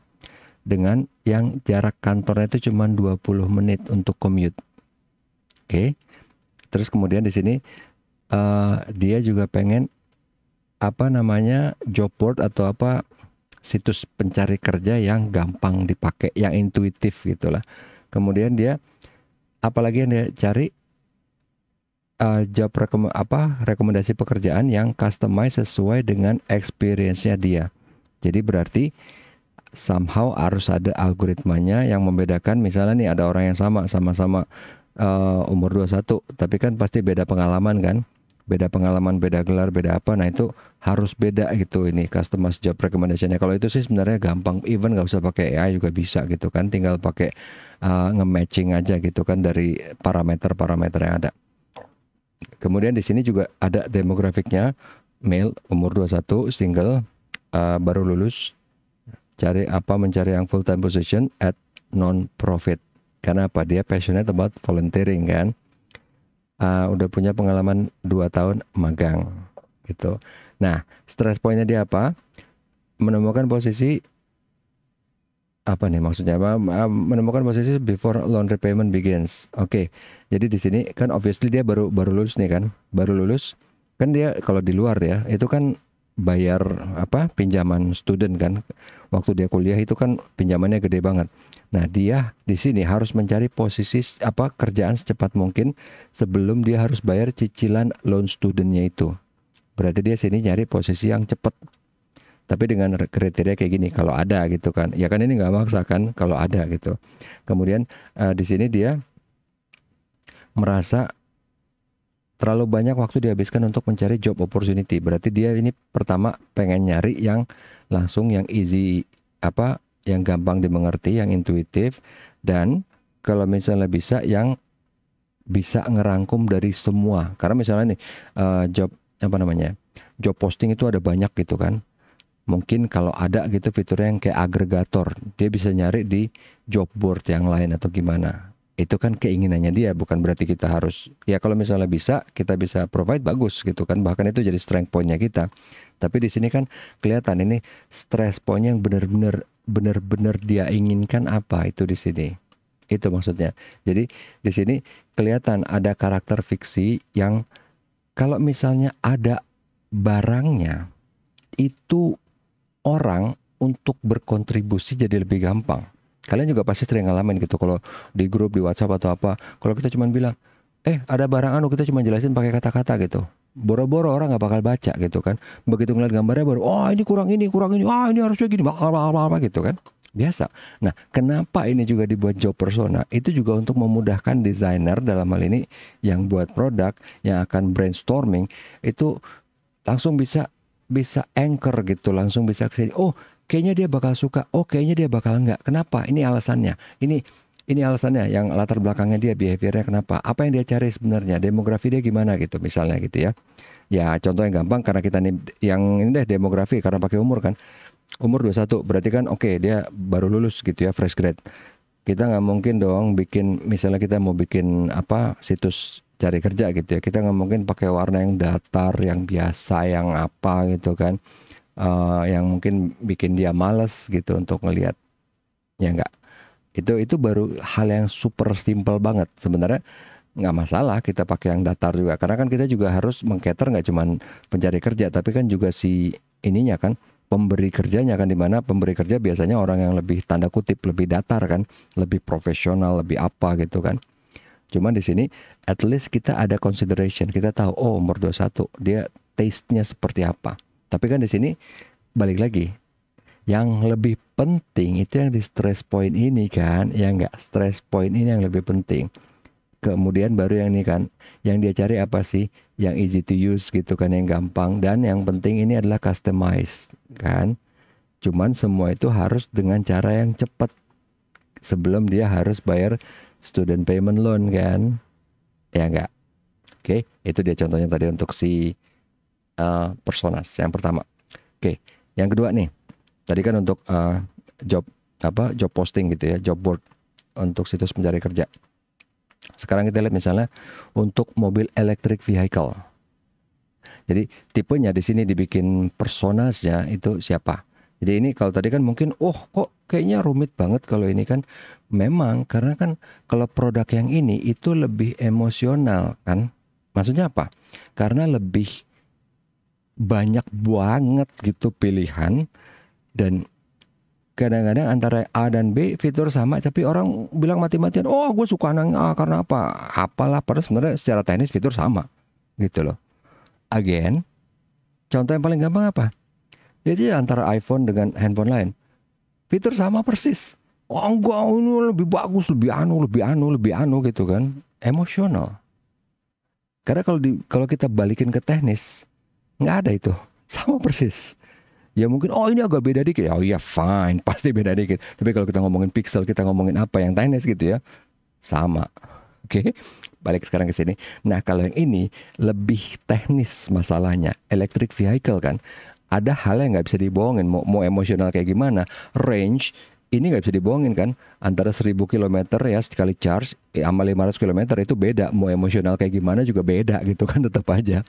dengan yang jarak kantornya itu cuma 20 menit untuk commute. Oke. Okay. Terus kemudian di sini uh, dia juga pengen apa namanya job board atau apa situs pencari kerja yang gampang dipakai, yang intuitif gitulah. Kemudian dia apalagi yang dia cari uh, job rekom apa rekomendasi pekerjaan yang customize sesuai dengan experience-nya dia. Jadi berarti somehow harus ada algoritmanya yang membedakan misalnya nih ada orang yang sama sama-sama uh, umur 21 tapi kan pasti beda pengalaman kan beda pengalaman beda gelar beda apa nah itu harus beda gitu ini customer job recommendation-nya. kalau itu sih sebenarnya gampang even nggak usah pakai AI juga bisa gitu kan tinggal pakai uh, nge-matching aja gitu kan dari parameter-parameter yang ada Kemudian di sini juga ada demografiknya, male umur 21, single, uh, baru lulus, cari apa mencari yang full time position at non profit. Karena apa? Dia passionate about volunteering kan. Uh, udah punya pengalaman 2 tahun magang gitu. Nah, stress pointnya dia apa? Menemukan posisi apa nih maksudnya menemukan posisi before loan repayment begins. Oke. Okay. Jadi di sini kan obviously dia baru baru lulus nih kan. Baru lulus kan dia kalau di luar ya itu kan bayar apa pinjaman student kan. Waktu dia kuliah itu kan pinjamannya gede banget. Nah, dia di sini harus mencari posisi apa kerjaan secepat mungkin sebelum dia harus bayar cicilan loan studentnya itu. Berarti dia sini nyari posisi yang cepat tapi dengan kriteria kayak gini kalau ada gitu kan ya kan ini nggak maksa kan kalau ada gitu kemudian uh, di sini dia merasa terlalu banyak waktu dihabiskan untuk mencari job opportunity berarti dia ini pertama pengen nyari yang langsung yang easy apa yang gampang dimengerti yang intuitif dan kalau misalnya bisa yang bisa ngerangkum dari semua karena misalnya nih uh, job apa namanya job posting itu ada banyak gitu kan mungkin kalau ada gitu fiturnya yang kayak agregator dia bisa nyari di job board yang lain atau gimana itu kan keinginannya dia bukan berarti kita harus ya kalau misalnya bisa kita bisa provide bagus gitu kan bahkan itu jadi strength pointnya kita tapi di sini kan kelihatan ini stress point yang benar-benar benar-benar dia inginkan apa itu di sini itu maksudnya jadi di sini kelihatan ada karakter fiksi yang kalau misalnya ada barangnya itu orang untuk berkontribusi jadi lebih gampang. Kalian juga pasti sering ngalamin gitu kalau di grup di WhatsApp atau apa. Kalau kita cuma bilang, eh ada barang anu kita cuma jelasin pakai kata-kata gitu. Boro-boro orang nggak bakal baca gitu kan. Begitu ngeliat gambarnya baru, oh ini kurang ini, kurang ini, ah oh, ini harusnya gini, apa apa gitu kan. Biasa. Nah, kenapa ini juga dibuat job persona? Itu juga untuk memudahkan desainer dalam hal ini yang buat produk, yang akan brainstorming, itu langsung bisa bisa anchor gitu langsung bisa ke sini. oh kayaknya dia bakal suka oh kayaknya dia bakal enggak kenapa ini alasannya ini ini alasannya yang latar belakangnya dia behaviornya kenapa apa yang dia cari sebenarnya demografi dia gimana gitu misalnya gitu ya ya contoh yang gampang karena kita nih yang ini deh demografi karena pakai umur kan umur 21 berarti kan oke okay, dia baru lulus gitu ya fresh grade kita nggak mungkin dong bikin misalnya kita mau bikin apa situs cari kerja gitu ya kita nggak mungkin pakai warna yang datar yang biasa yang apa gitu kan uh, yang mungkin bikin dia males gitu untuk ngelihat ya nggak itu itu baru hal yang super simple banget sebenarnya nggak masalah kita pakai yang datar juga karena kan kita juga harus mengcater nggak cuman pencari kerja tapi kan juga si ininya kan pemberi kerjanya kan dimana pemberi kerja biasanya orang yang lebih tanda kutip lebih datar kan lebih profesional lebih apa gitu kan cuma di sini at least kita ada consideration, kita tahu oh umur 21 dia taste-nya seperti apa. Tapi kan di sini balik lagi yang lebih penting itu yang di stress point ini kan, yang enggak stress point ini yang lebih penting. Kemudian baru yang ini kan, yang dia cari apa sih? Yang easy to use gitu kan, yang gampang dan yang penting ini adalah customize kan. Cuman semua itu harus dengan cara yang cepat sebelum dia harus bayar student payment loan kan? Ya enggak. Oke, okay, itu dia contohnya tadi untuk si uh, personas yang pertama. Oke, okay, yang kedua nih. Tadi kan untuk uh, job apa? job posting gitu ya, job board untuk situs mencari kerja. Sekarang kita lihat misalnya untuk mobil electric vehicle. Jadi tipenya di sini dibikin personasnya itu siapa? Jadi ini kalau tadi kan mungkin oh kok kayaknya rumit banget kalau ini kan memang karena kan kalau produk yang ini itu lebih emosional kan. Maksudnya apa? Karena lebih banyak banget gitu pilihan dan kadang-kadang antara A dan B fitur sama tapi orang bilang mati-matian oh gue suka nang A karena apa apalah padahal sebenarnya secara teknis fitur sama gitu loh again contoh yang paling gampang apa jadi ya, antara iPhone dengan handphone lain fitur sama persis. Oh enggak ini lebih bagus, lebih anu, lebih anu, lebih anu gitu kan. Emosional. Karena kalau di, kalau kita balikin ke teknis nggak ada itu, sama persis. Ya mungkin oh ini agak beda dikit. Oh iya fine, pasti beda dikit. Tapi kalau kita ngomongin pixel, kita ngomongin apa yang teknis gitu ya, sama. Oke, balik sekarang ke sini. Nah kalau yang ini lebih teknis masalahnya, electric vehicle kan ada hal yang nggak bisa dibohongin mau, mau emosional kayak gimana range ini nggak bisa dibohongin kan antara 1000 km ya sekali charge ya, sama 500 km itu beda mau emosional kayak gimana juga beda gitu kan tetap aja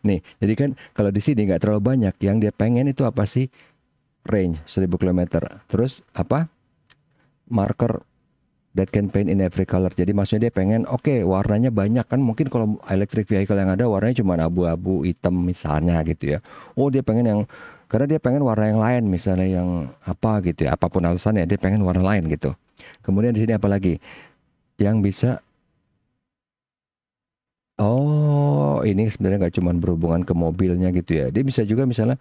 nih jadi kan kalau di sini nggak terlalu banyak yang dia pengen itu apa sih range 1000 km terus apa marker that can paint in every color. Jadi maksudnya dia pengen oke okay, warnanya banyak kan mungkin kalau electric vehicle yang ada warnanya cuma abu-abu hitam misalnya gitu ya. Oh dia pengen yang karena dia pengen warna yang lain misalnya yang apa gitu ya apapun alasannya dia pengen warna lain gitu. Kemudian di sini apa lagi yang bisa Oh, ini sebenarnya nggak cuma berhubungan ke mobilnya gitu ya. Dia bisa juga misalnya,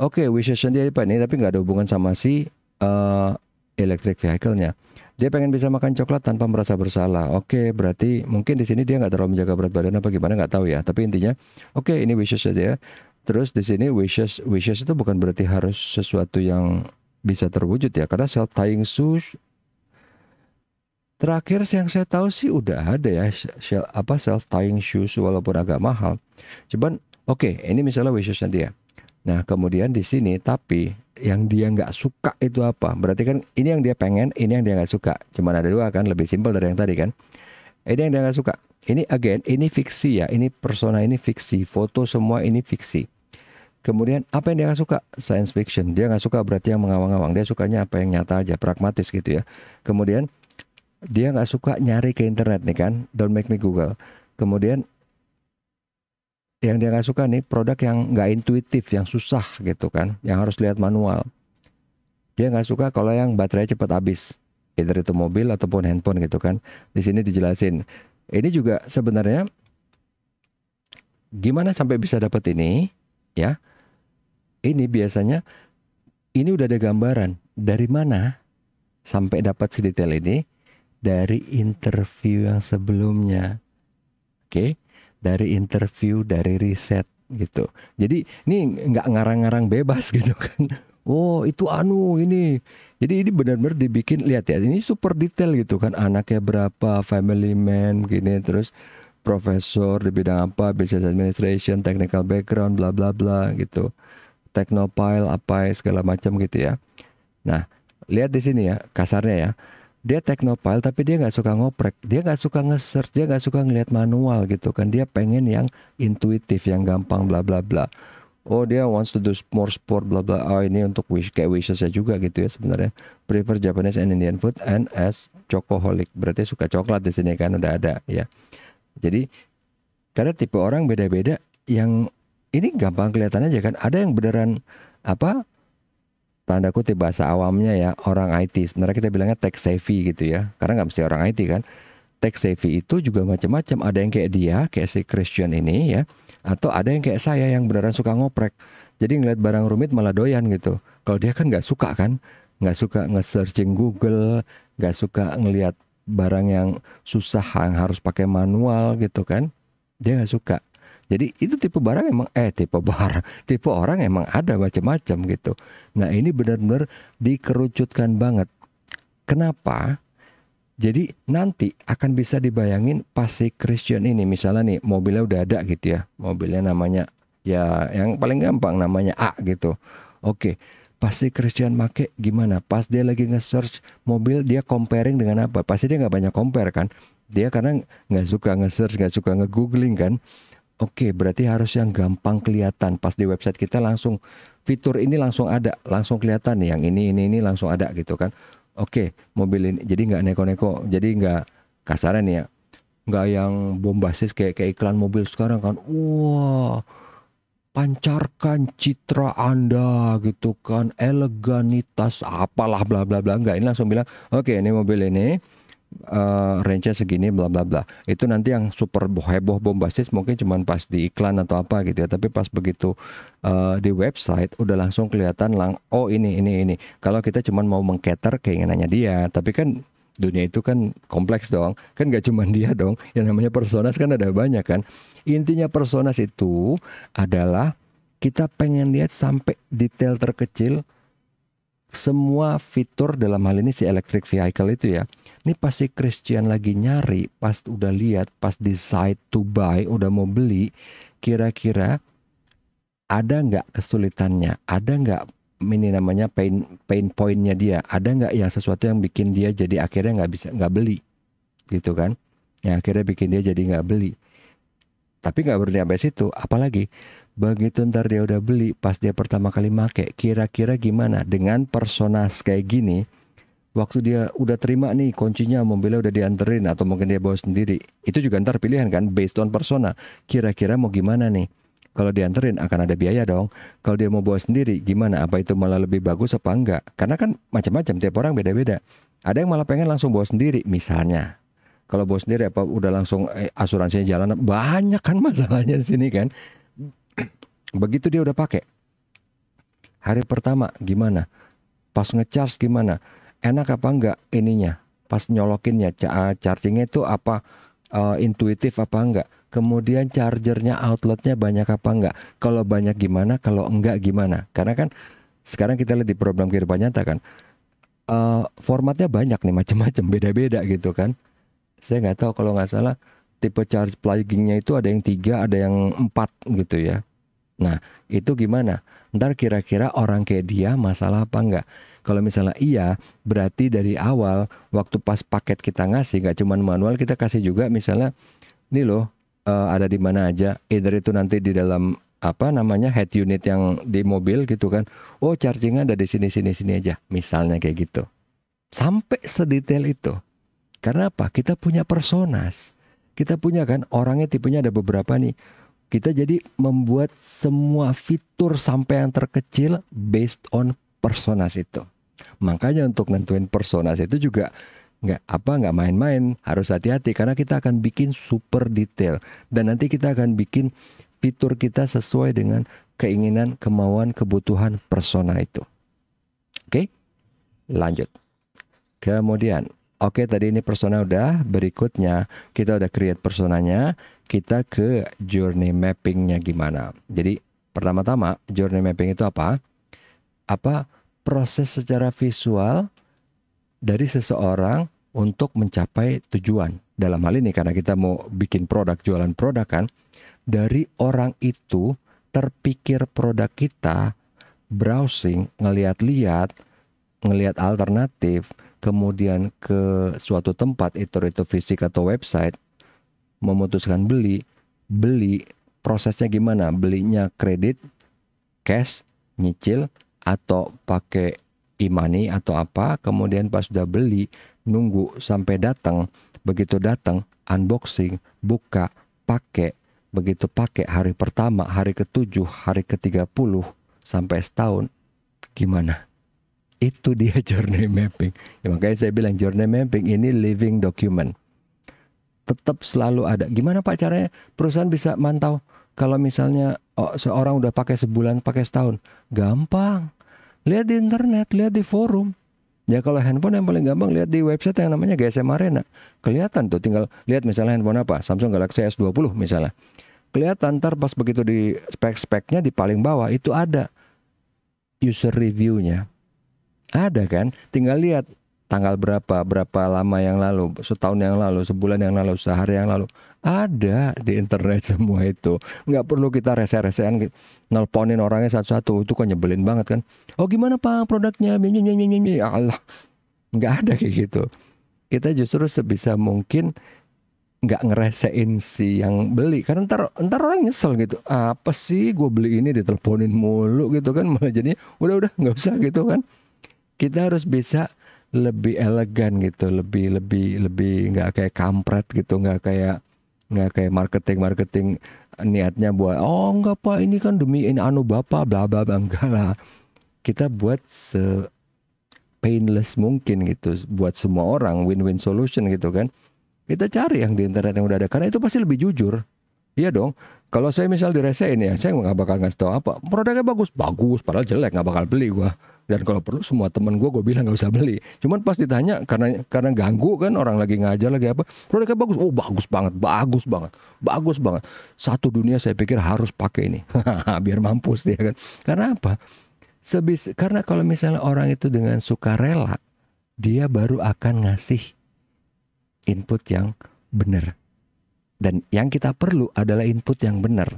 oke, okay, wishes dia apa ini, tapi nggak ada hubungan sama si uh, electric vehicle-nya dia pengen bisa makan coklat tanpa merasa bersalah. Oke, okay, berarti mungkin di sini dia nggak terlalu menjaga berat badan apa gimana nggak tahu ya. Tapi intinya, oke okay, ini wishes saja. Ya. Terus di sini wishes wishes itu bukan berarti harus sesuatu yang bisa terwujud ya. Karena self tying shoes Terakhir yang saya tahu sih udah ada ya Self apa self tying shoes walaupun agak mahal. Cuman oke, okay, ini misalnya wishes dia. Ya. Nah, kemudian di sini tapi yang dia nggak suka itu apa berarti kan ini yang dia pengen ini yang dia nggak suka cuman ada dua kan lebih simpel dari yang tadi kan ini yang dia nggak suka ini again ini fiksi ya ini persona ini fiksi foto semua ini fiksi kemudian apa yang dia nggak suka science fiction dia nggak suka berarti yang mengawang-awang dia sukanya apa yang nyata aja pragmatis gitu ya kemudian dia nggak suka nyari ke internet nih kan don't make me google kemudian yang dia nggak suka nih produk yang nggak intuitif yang susah gitu kan yang harus lihat manual dia nggak suka kalau yang baterai cepat habis either itu mobil ataupun handphone gitu kan di sini dijelasin ini juga sebenarnya gimana sampai bisa dapat ini ya ini biasanya ini udah ada gambaran dari mana sampai dapat si detail ini dari interview yang sebelumnya oke okay? dari interview, dari riset gitu. Jadi ini nggak ngarang-ngarang bebas gitu kan. Oh itu anu ini. Jadi ini benar-benar dibikin lihat ya. Ini super detail gitu kan. Anaknya berapa, family man, gini terus profesor di bidang apa, business administration, technical background, bla bla bla gitu. Technopile apa segala macam gitu ya. Nah lihat di sini ya kasarnya ya dia teknopile tapi dia nggak suka ngoprek dia nggak suka nge-search dia nggak suka ngelihat manual gitu kan dia pengen yang intuitif yang gampang bla bla bla oh dia wants to do more sport bla bla oh ini untuk wish kayak wishes ya juga gitu ya sebenarnya prefer Japanese and Indian food and as chocoholic berarti suka coklat di sini kan udah ada ya jadi karena tipe orang beda-beda yang ini gampang kelihatan aja kan ada yang beneran apa tanda kutip bahasa awamnya ya orang IT. Sebenarnya kita bilangnya tech savvy gitu ya, karena nggak mesti orang IT kan. Tech savvy itu juga macam-macam. Ada yang kayak dia, kayak si Christian ini ya, atau ada yang kayak saya yang beneran suka ngoprek. Jadi ngeliat barang rumit malah doyan gitu. Kalau dia kan nggak suka kan, nggak suka nge-searching Google, nggak suka ngeliat barang yang susah yang harus pakai manual gitu kan. Dia nggak suka. Jadi itu tipe barang emang eh tipe barang, tipe orang emang ada macam-macam gitu. Nah, ini benar-benar dikerucutkan banget. Kenapa? Jadi nanti akan bisa dibayangin pasti Christian ini misalnya nih mobilnya udah ada gitu ya. Mobilnya namanya ya yang paling gampang namanya A gitu. Oke. pasti Christian make gimana pas dia lagi nge-search mobil dia comparing dengan apa pasti dia nggak banyak compare kan dia karena nggak suka nge-search nggak suka nge-googling kan Oke, berarti harus yang gampang kelihatan. Pas di website kita langsung fitur ini langsung ada, langsung kelihatan nih. Yang ini, ini, ini langsung ada gitu kan. Oke, mobil ini jadi nggak neko-neko, jadi nggak kasaran ya, nggak yang bombastis kayak kayak iklan mobil sekarang kan. Wah, pancarkan citra Anda gitu kan, eleganitas apalah bla bla bla. Nggak, ini langsung bilang, oke ini mobil ini uh, eh, range segini bla bla bla. Itu nanti yang super heboh bombastis mungkin cuman pas di iklan atau apa gitu ya. Tapi pas begitu uh, di website udah langsung kelihatan lang oh ini ini ini. Kalau kita cuman mau mengketer keinginannya dia, tapi kan dunia itu kan kompleks dong. Kan gak cuman dia dong. Yang namanya personas kan ada banyak kan. Intinya personas itu adalah kita pengen lihat sampai detail terkecil semua fitur dalam hal ini si electric vehicle itu ya ini pasti Christian lagi nyari, pas udah lihat, pas decide to buy, udah mau beli, kira-kira ada nggak kesulitannya, ada nggak ini namanya pain pain pointnya dia, ada nggak yang sesuatu yang bikin dia jadi akhirnya nggak bisa nggak beli, gitu kan? Yang akhirnya bikin dia jadi nggak beli. Tapi nggak berhenti sampai situ, apalagi begitu ntar dia udah beli, pas dia pertama kali make, kira-kira gimana dengan persona kayak gini? waktu dia udah terima nih kuncinya mobilnya udah dianterin atau mungkin dia bawa sendiri itu juga ntar pilihan kan based on persona kira-kira mau gimana nih kalau dianterin akan ada biaya dong kalau dia mau bawa sendiri gimana apa itu malah lebih bagus apa enggak karena kan macam-macam tiap orang beda-beda ada yang malah pengen langsung bawa sendiri misalnya kalau bawa sendiri apa udah langsung eh, asuransinya jalan banyak kan masalahnya di sini kan begitu dia udah pakai hari pertama gimana pas ngecharge gimana enak apa enggak ininya pas nyolokinnya ah, chargingnya itu apa uh, intuitif apa enggak kemudian chargernya outletnya banyak apa enggak kalau banyak gimana kalau enggak gimana karena kan sekarang kita lihat di problem kehidupan nyata kan uh, formatnya banyak nih macam-macam beda-beda gitu kan saya nggak tahu kalau nggak salah tipe charge pluggingnya itu ada yang tiga ada yang empat gitu ya nah itu gimana ntar kira-kira orang kayak dia masalah apa enggak kalau misalnya iya, berarti dari awal waktu pas paket kita ngasih nggak cuman manual kita kasih juga misalnya ini loh uh, ada di mana aja, either itu nanti di dalam apa namanya head unit yang di mobil gitu kan. Oh, chargingnya ada di sini sini sini aja, misalnya kayak gitu. Sampai sedetail itu. Karena apa? Kita punya personas. Kita punya kan orangnya tipenya ada beberapa nih kita jadi membuat semua fitur sampai yang terkecil based on personas itu. Makanya untuk nentuin personas itu juga nggak apa nggak main-main harus hati-hati karena kita akan bikin super detail dan nanti kita akan bikin fitur kita sesuai dengan keinginan, kemauan, kebutuhan persona itu. Oke, lanjut. Kemudian, oke tadi ini persona udah, berikutnya kita udah create personanya, kita ke journey mappingnya gimana. Jadi pertama-tama journey mapping itu apa? Apa proses secara visual dari seseorang untuk mencapai tujuan. Dalam hal ini karena kita mau bikin produk, jualan produk kan, dari orang itu terpikir produk kita, browsing, ngeliat-liat, ngeliat alternatif, kemudian ke suatu tempat itu itu fisik atau website, memutuskan beli, beli prosesnya gimana? Belinya kredit, cash, nyicil, atau pakai imani atau apa, kemudian pas sudah beli, nunggu sampai datang, begitu datang unboxing, buka, pakai, begitu pakai hari pertama, hari ketujuh, hari ke-30 sampai setahun, gimana? Itu dia journey mapping. Ya, makanya saya bilang journey mapping ini living document. Tetap selalu ada. Gimana Pak caranya perusahaan bisa mantau? Kalau misalnya oh, seorang udah pakai sebulan, pakai setahun, gampang. Lihat di internet, lihat di forum. Ya kalau handphone yang paling gampang lihat di website yang namanya GSM Arena. Kelihatan tuh tinggal lihat misalnya handphone apa, Samsung Galaxy S20 misalnya. Kelihatan ntar pas begitu di spek-speknya di paling bawah itu ada user reviewnya. Ada kan? Tinggal lihat tanggal berapa, berapa lama yang lalu, setahun yang lalu, sebulan yang lalu, sehari yang lalu. Ada di internet semua itu. Nggak perlu kita rese-resean nelponin orangnya satu-satu. Itu kan nyebelin banget kan. Oh gimana Pak produknya? Ya Allah. Nggak ada kayak gitu. Kita justru sebisa mungkin nggak ngeresein si yang beli karena ntar ntar orang nyesel gitu apa sih gue beli ini diteleponin mulu gitu kan malah jadi udah udah nggak usah gitu kan kita harus bisa lebih elegan gitu lebih lebih lebih nggak kayak kampret gitu nggak kayak nggak kayak marketing marketing eh, niatnya buat oh enggak pak ini kan demi ini anu bapak bla bla bla enggak lah kita buat se painless mungkin gitu buat semua orang win-win solution gitu kan kita cari yang di internet yang udah ada karena itu pasti lebih jujur iya dong kalau saya misal diresein ya, saya nggak bakal ngasih tau apa. Produknya bagus, bagus. Padahal jelek, nggak bakal beli gue. Dan kalau perlu semua teman gue, gue bilang nggak usah beli. Cuman pas ditanya karena karena ganggu kan orang lagi ngajar lagi apa. Produknya bagus, oh bagus banget, bagus banget, bagus banget. Satu dunia saya pikir harus pakai ini, biar mampus dia ya kan. Karena apa? Sebis, karena kalau misalnya orang itu dengan suka rela, dia baru akan ngasih input yang benar. Dan yang kita perlu adalah input yang benar.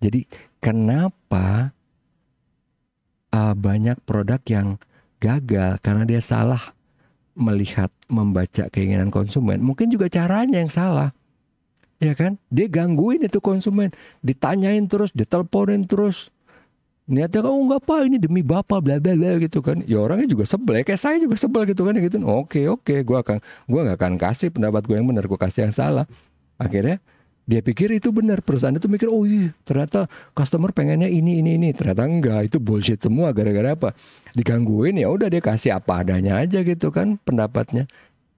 Jadi kenapa uh, banyak produk yang gagal karena dia salah melihat, membaca keinginan konsumen. Mungkin juga caranya yang salah. Ya kan? Dia gangguin itu konsumen, ditanyain terus, diteleponin terus. Niatnya kamu oh, nggak apa ini demi bapak bla bla bla gitu kan. Ya orangnya juga sebel, kayak saya juga sebel gitu kan ya gitu. Oke, oke, gue akan gue nggak akan kasih pendapat gue yang benar, gue kasih yang salah akhirnya dia pikir itu benar perusahaan itu mikir oh iya ternyata customer pengennya ini ini ini ternyata enggak itu bullshit semua gara-gara apa digangguin ya udah dia kasih apa adanya aja gitu kan pendapatnya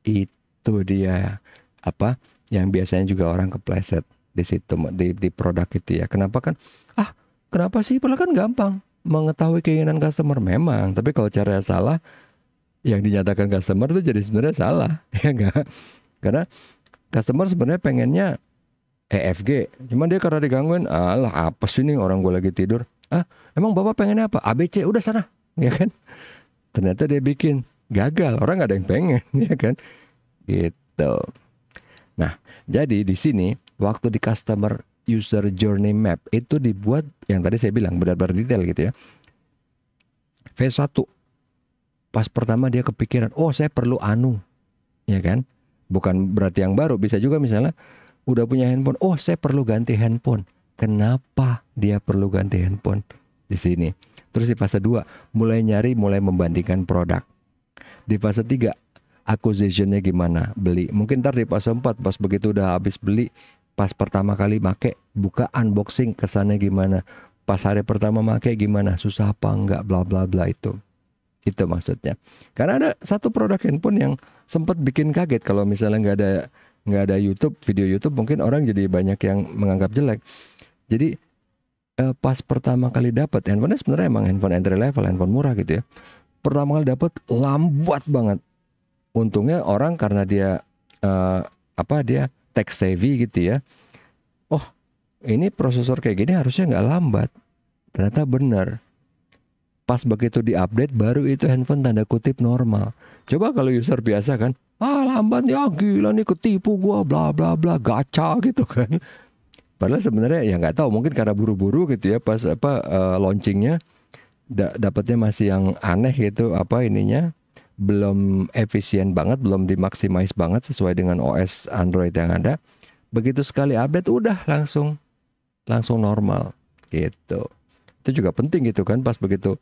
itu dia apa yang biasanya juga orang kepleset di situ di, di produk itu ya kenapa kan ah kenapa sih padahal kan gampang mengetahui keinginan customer memang tapi kalau caranya salah yang dinyatakan customer itu jadi sebenarnya salah ya enggak karena customer sebenarnya pengennya EFG cuman dia karena digangguin alah apa sih ini orang gue lagi tidur ah emang bapak pengennya apa ABC udah sana ya kan ternyata dia bikin gagal orang gak ada yang pengen ya kan gitu nah jadi di sini waktu di customer user journey map itu dibuat yang tadi saya bilang benar-benar detail gitu ya V1 pas pertama dia kepikiran oh saya perlu anu ya kan bukan berarti yang baru bisa juga misalnya udah punya handphone oh saya perlu ganti handphone kenapa dia perlu ganti handphone di sini terus di fase 2 mulai nyari mulai membandingkan produk di fase 3 acquisitionnya gimana beli mungkin ntar di fase 4 pas begitu udah habis beli pas pertama kali make buka unboxing kesannya gimana pas hari pertama make gimana susah apa enggak bla bla bla itu itu maksudnya. Karena ada satu produk handphone yang sempat bikin kaget kalau misalnya nggak ada nggak ada YouTube, video YouTube mungkin orang jadi banyak yang menganggap jelek. Jadi eh, pas pertama kali dapat handphone sebenarnya emang handphone entry level, handphone murah gitu ya. Pertama kali dapat lambat banget. Untungnya orang karena dia eh, apa dia tech savvy gitu ya. Oh, ini prosesor kayak gini harusnya nggak lambat. Ternyata benar pas begitu diupdate baru itu handphone tanda kutip normal. Coba kalau user biasa kan, ah lambat ya gila nih ketipu gua bla bla bla gacha gitu kan. Padahal sebenarnya ya nggak tahu mungkin karena buru-buru gitu ya pas apa uh, launchingnya da dapatnya masih yang aneh gitu apa ininya belum efisien banget, belum dimaksimais banget sesuai dengan OS Android yang ada. Begitu sekali update udah langsung langsung normal gitu itu juga penting gitu kan pas begitu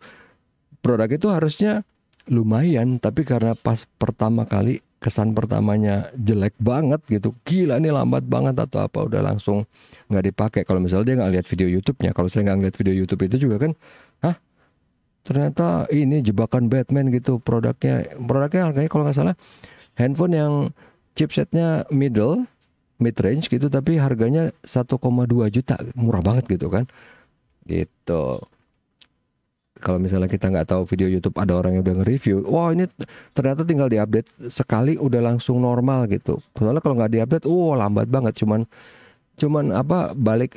produk itu harusnya lumayan tapi karena pas pertama kali kesan pertamanya jelek banget gitu gila ini lambat banget atau apa udah langsung nggak dipakai kalau misalnya dia nggak lihat video YouTube-nya kalau saya nggak lihat video YouTube itu juga kan hah ternyata ini jebakan Batman gitu produknya produknya harganya kalau nggak salah handphone yang chipsetnya middle mid range gitu tapi harganya 1,2 juta murah banget gitu kan gitu kalau misalnya kita nggak tahu video YouTube ada orang yang udah nge-review, wah ini ternyata tinggal diupdate sekali udah langsung normal gitu. Soalnya kalau nggak diupdate, wah uh, oh, lambat banget. Cuman cuman apa balik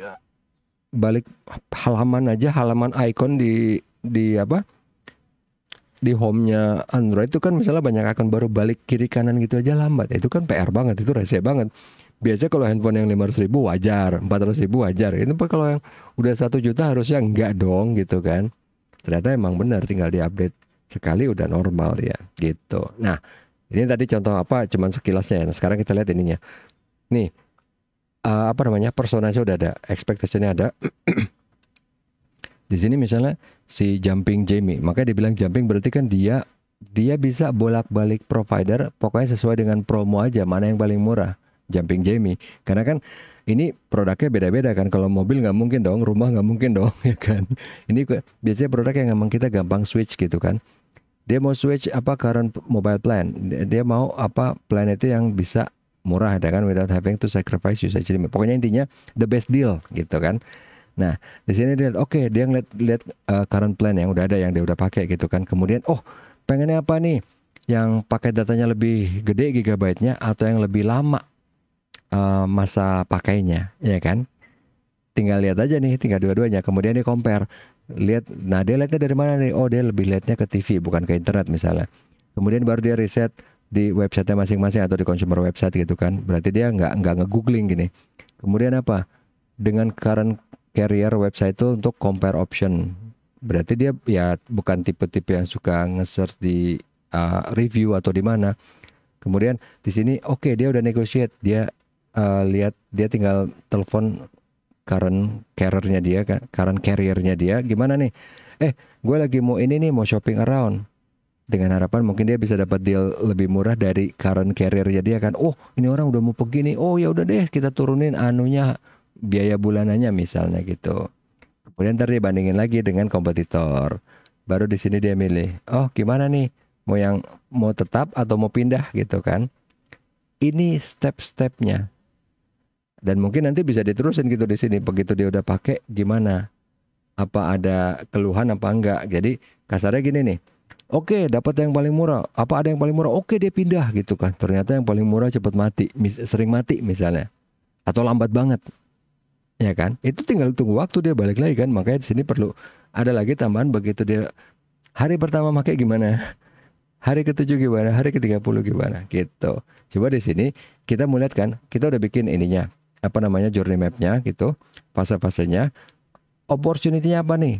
balik halaman aja halaman icon di di apa di home-nya Android itu kan misalnya banyak akan baru balik kiri kanan gitu aja lambat. Itu kan PR banget, itu rahasia banget biasanya kalau handphone yang 500 ribu wajar 400 ribu wajar itu kalau yang udah satu juta harusnya enggak dong gitu kan ternyata emang benar tinggal diupdate sekali udah normal ya gitu nah ini tadi contoh apa cuman sekilasnya ya nah, sekarang kita lihat ininya nih uh, apa namanya personanya udah ada expectationnya ada di sini misalnya si jumping Jamie makanya dibilang jumping berarti kan dia dia bisa bolak-balik provider pokoknya sesuai dengan promo aja mana yang paling murah jumping Jamie karena kan ini produknya beda-beda kan kalau mobil nggak mungkin dong rumah nggak mungkin dong ya kan ini biasanya produk yang emang kita gampang switch gitu kan dia mau switch apa current mobile plan dia mau apa plan itu yang bisa murah ya kan without having to sacrifice usage limit pokoknya intinya the best deal gitu kan nah di sini dia oke okay, dia ngeliat lihat uh, current plan yang udah ada yang dia udah pakai gitu kan kemudian oh pengennya apa nih yang pakai datanya lebih gede gigabyte-nya atau yang lebih lama uh, masa pakainya, ya kan? Tinggal lihat aja nih, tinggal dua-duanya. Kemudian dia compare, lihat, nah dia lihatnya dari mana nih? Oh dia lebih lihatnya ke TV, bukan ke internet misalnya. Kemudian baru dia riset di websitenya masing-masing atau di consumer website gitu kan. Berarti dia nggak nggak ngegoogling gini. Kemudian apa? Dengan current carrier website itu untuk compare option. Berarti dia ya bukan tipe-tipe yang suka nge-search di uh, review atau di mana. Kemudian di sini oke okay, dia udah negotiate, dia uh, lihat dia tinggal telepon current carriernya dia kan current carriernya dia gimana nih eh gue lagi mau ini nih mau shopping around dengan harapan mungkin dia bisa dapat deal lebih murah dari current carriernya dia kan oh ini orang udah mau pergi nih oh ya udah deh kita turunin anunya biaya bulanannya misalnya gitu kemudian ntar dia bandingin lagi dengan kompetitor baru di sini dia milih oh gimana nih mau yang mau tetap atau mau pindah gitu kan ini step-stepnya dan mungkin nanti bisa diterusin gitu di sini begitu dia udah pakai gimana apa ada keluhan apa enggak jadi kasarnya gini nih Oke, okay, dapat yang paling murah. Apa ada yang paling murah? Oke, okay, dia pindah gitu kan. Ternyata yang paling murah cepat mati, mis sering mati misalnya, atau lambat banget, ya kan? Itu tinggal tunggu waktu dia balik lagi kan. Makanya di sini perlu ada lagi tambahan begitu dia hari pertama pakai gimana, hari ketujuh gimana, hari ke-30 gimana gitu. Coba di sini kita melihat kan, kita udah bikin ininya, apa namanya journey mapnya gitu fase-fasenya opportunity-nya apa nih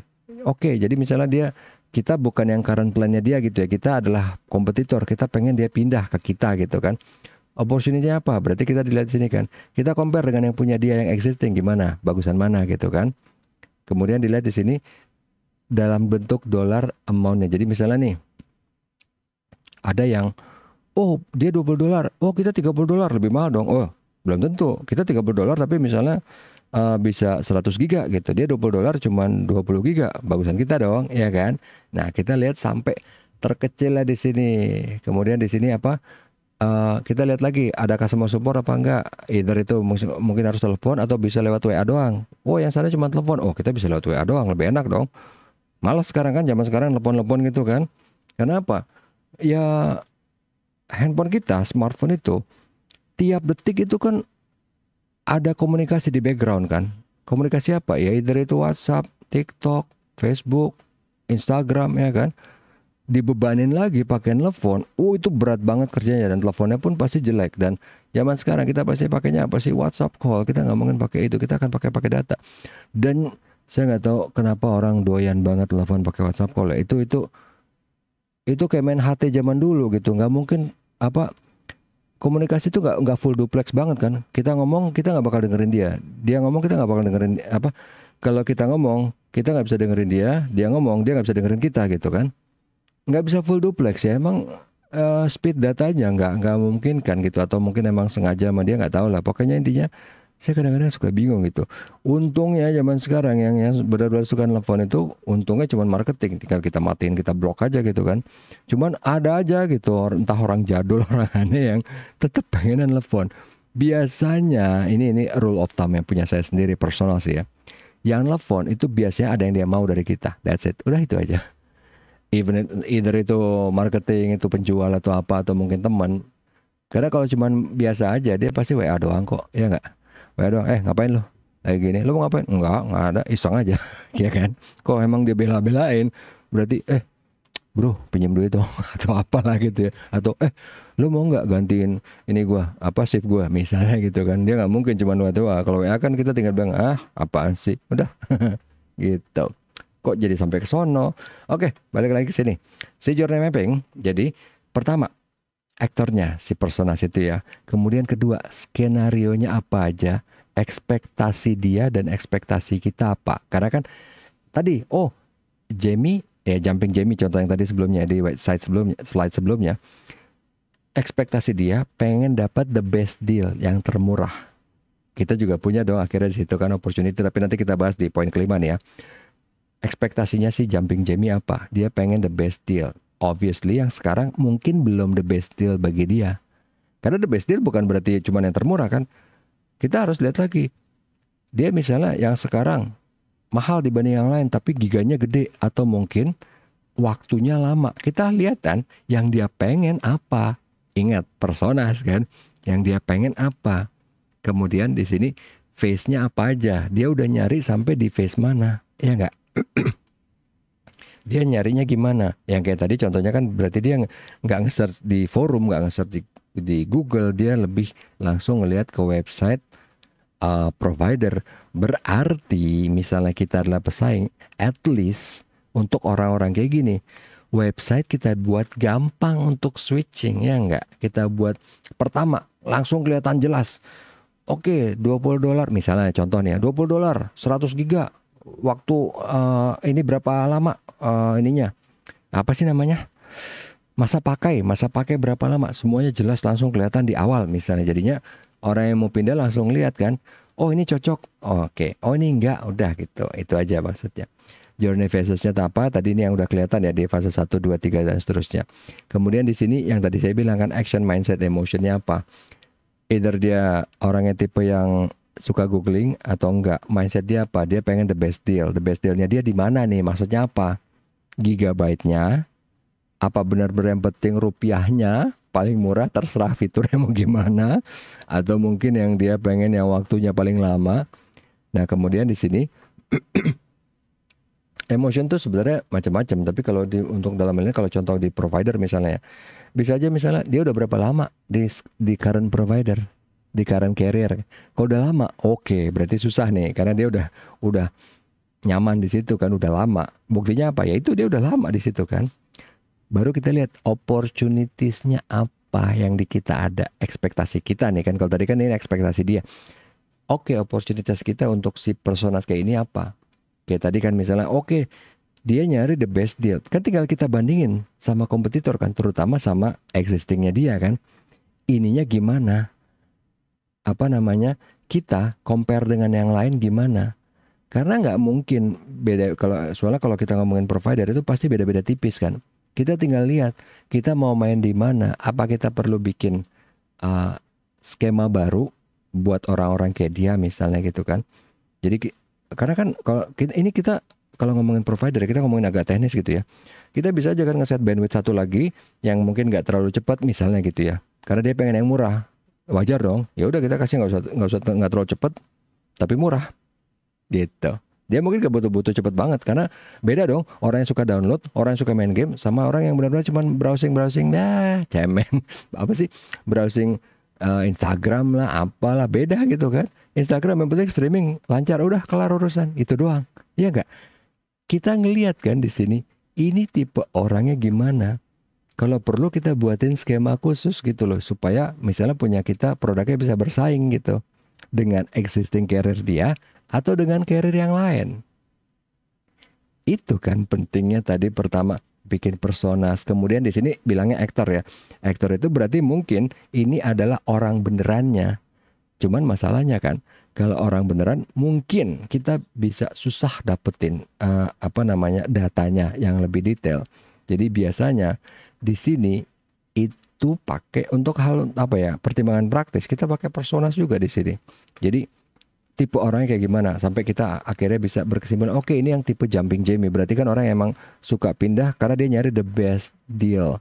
oke okay, jadi misalnya dia kita bukan yang current plan-nya dia gitu ya kita adalah kompetitor kita pengen dia pindah ke kita gitu kan opportunity-nya apa berarti kita dilihat di sini kan kita compare dengan yang punya dia yang existing gimana bagusan mana gitu kan kemudian dilihat di sini dalam bentuk dolar amount-nya jadi misalnya nih ada yang oh dia 20 dolar oh kita 30 dolar lebih mahal dong oh belum tentu kita 30 dolar tapi misalnya uh, bisa 100 giga gitu dia 20 dolar cuman 20 giga bagusan kita dong ya kan nah kita lihat sampai terkecil di sini kemudian di sini apa uh, kita lihat lagi ada customer support apa enggak either itu mungkin harus telepon atau bisa lewat WA doang oh yang sana cuma telepon oh kita bisa lewat WA doang lebih enak dong malas sekarang kan zaman sekarang telepon-telepon gitu kan kenapa ya handphone kita smartphone itu tiap detik itu kan ada komunikasi di background kan. Komunikasi apa ya? Either itu WhatsApp, TikTok, Facebook, Instagram ya kan. Dibebanin lagi pakai telepon. Oh itu berat banget kerjanya dan teleponnya pun pasti jelek dan zaman sekarang kita pasti pakainya apa sih WhatsApp call. Kita nggak mungkin pakai itu. Kita akan pakai pakai data. Dan saya nggak tahu kenapa orang doyan banget telepon pakai WhatsApp call. Ya. Itu itu itu kayak main HT zaman dulu gitu. Nggak mungkin apa komunikasi itu nggak nggak full duplex banget kan kita ngomong kita nggak bakal dengerin dia dia ngomong kita nggak bakal dengerin apa kalau kita ngomong kita nggak bisa dengerin dia dia ngomong dia nggak bisa dengerin kita gitu kan nggak bisa full duplex ya emang uh, speed datanya nggak nggak mungkin kan gitu atau mungkin emang sengaja sama dia nggak tahu lah pokoknya intinya saya kadang-kadang suka bingung gitu. Untungnya zaman sekarang yang yang benar-benar suka nelfon itu untungnya cuma marketing, tinggal kita matiin, kita blok aja gitu kan. Cuman ada aja gitu entah orang jadul, orang aneh yang tetap pengen nelfon. Biasanya ini ini rule of thumb yang punya saya sendiri personal sih ya. Yang nelfon itu biasanya ada yang dia mau dari kita. That's it. Udah itu aja. Even it, either itu marketing, itu penjual atau apa atau mungkin teman. Karena kalau cuman biasa aja dia pasti WA doang kok, ya enggak. WA doang eh ngapain lo kayak gini lo mau ngapain enggak enggak ada iseng aja ya kan kok emang dia bela-belain berarti eh bro pinjam duit dong atau apalah gitu ya atau eh lo mau nggak gantiin ini gua apa shift gua misalnya gitu kan dia nggak mungkin cuma dua tua kalau ya kan kita tinggal bilang ah apaan sih udah gitu kok jadi sampai ke sono oke balik lagi ke sini si journey mapping jadi pertama aktornya si persona itu ya. Kemudian kedua, skenario apa aja, ekspektasi dia dan ekspektasi kita apa. Karena kan tadi, oh Jamie, ya jumping Jamie contoh yang tadi sebelumnya di website sebelumnya, slide sebelumnya, ekspektasi dia pengen dapat the best deal yang termurah. Kita juga punya dong akhirnya di situ kan opportunity, tapi nanti kita bahas di poin kelima nih ya ekspektasinya sih jumping Jamie apa? Dia pengen the best deal obviously yang sekarang mungkin belum the best deal bagi dia. Karena the best deal bukan berarti cuma yang termurah kan. Kita harus lihat lagi. Dia misalnya yang sekarang mahal dibanding yang lain tapi giganya gede atau mungkin waktunya lama. Kita lihat kan yang dia pengen apa. Ingat personas kan. Yang dia pengen apa. Kemudian di sini face-nya apa aja. Dia udah nyari sampai di face mana. Ya enggak? dia nyarinya gimana yang kayak tadi contohnya kan berarti dia nggak nge-search di forum nggak nge-search di, di Google dia lebih langsung ngelihat ke website uh, provider berarti misalnya kita adalah pesaing at least untuk orang-orang kayak gini website kita buat gampang untuk switching ya enggak kita buat pertama langsung kelihatan jelas oke okay, 20 dolar misalnya contohnya 20 dolar 100 giga waktu uh, ini berapa lama uh, ininya apa sih namanya masa pakai masa pakai berapa lama semuanya jelas langsung kelihatan di awal misalnya jadinya orang yang mau pindah langsung lihat kan oh ini cocok oke okay. oh ini enggak udah gitu itu aja maksudnya journey phasesnya apa tadi ini yang udah kelihatan ya di fase 1 2 3 dan seterusnya kemudian di sini yang tadi saya bilang kan action mindset emotionnya apa either dia orangnya tipe yang suka googling atau enggak mindset dia apa dia pengen the best deal the best dealnya dia di mana nih maksudnya apa gigabyte-nya, apa benar-benar yang penting rupiahnya paling murah terserah fiturnya mau gimana atau mungkin yang dia pengen yang waktunya paling lama. Nah, kemudian di sini emotion tuh sebenarnya macam-macam, tapi kalau di untuk dalam ini kalau contoh di provider misalnya, ya, bisa aja misalnya dia udah berapa lama di di current provider, di current carrier. Kalau udah lama, oke, okay, berarti susah nih karena dia udah udah nyaman di situ kan udah lama. Buktinya apa? Ya itu dia udah lama di situ kan. Baru kita lihat opportunitiesnya apa yang di kita ada ekspektasi kita nih kan. Kalau tadi kan ini ekspektasi dia. Oke, okay, opportunities kita untuk si personas kayak ini apa? Kayak tadi kan misalnya oke okay, dia nyari the best deal. Kan tinggal kita bandingin sama kompetitor kan, terutama sama existingnya dia kan. Ininya gimana? Apa namanya? Kita compare dengan yang lain gimana? Karena nggak mungkin beda kalau soalnya kalau kita ngomongin provider itu pasti beda-beda tipis kan. Kita tinggal lihat kita mau main di mana. Apa kita perlu bikin uh, skema baru buat orang-orang kayak dia misalnya gitu kan. Jadi karena kan kalau kita, ini kita kalau ngomongin provider kita ngomongin agak teknis gitu ya. Kita bisa aja kan ngeset bandwidth satu lagi yang mungkin nggak terlalu cepat misalnya gitu ya. Karena dia pengen yang murah. Wajar dong. Ya udah kita kasih nggak usah nggak nggak terlalu cepat tapi murah gitu dia mungkin gak butuh-butuh cepet banget karena beda dong orang yang suka download orang yang suka main game sama orang yang benar-benar cuma browsing browsing ya cemen apa sih browsing uh, Instagram lah apalah beda gitu kan Instagram yang penting streaming lancar udah kelar urusan itu doang ya enggak kita ngelihat kan di sini ini tipe orangnya gimana kalau perlu kita buatin skema khusus gitu loh supaya misalnya punya kita produknya bisa bersaing gitu dengan existing carrier dia atau dengan karir yang lain. Itu kan pentingnya tadi pertama bikin personas. Kemudian di sini bilangnya aktor ya. Aktor itu berarti mungkin ini adalah orang benerannya. Cuman masalahnya kan kalau orang beneran mungkin kita bisa susah dapetin uh, apa namanya datanya yang lebih detail. Jadi biasanya di sini itu pakai untuk hal apa ya pertimbangan praktis kita pakai personas juga di sini. Jadi tipe orangnya kayak gimana sampai kita akhirnya bisa berkesimpulan oke okay, ini yang tipe jumping Jamie berarti kan orang yang emang suka pindah karena dia nyari the best deal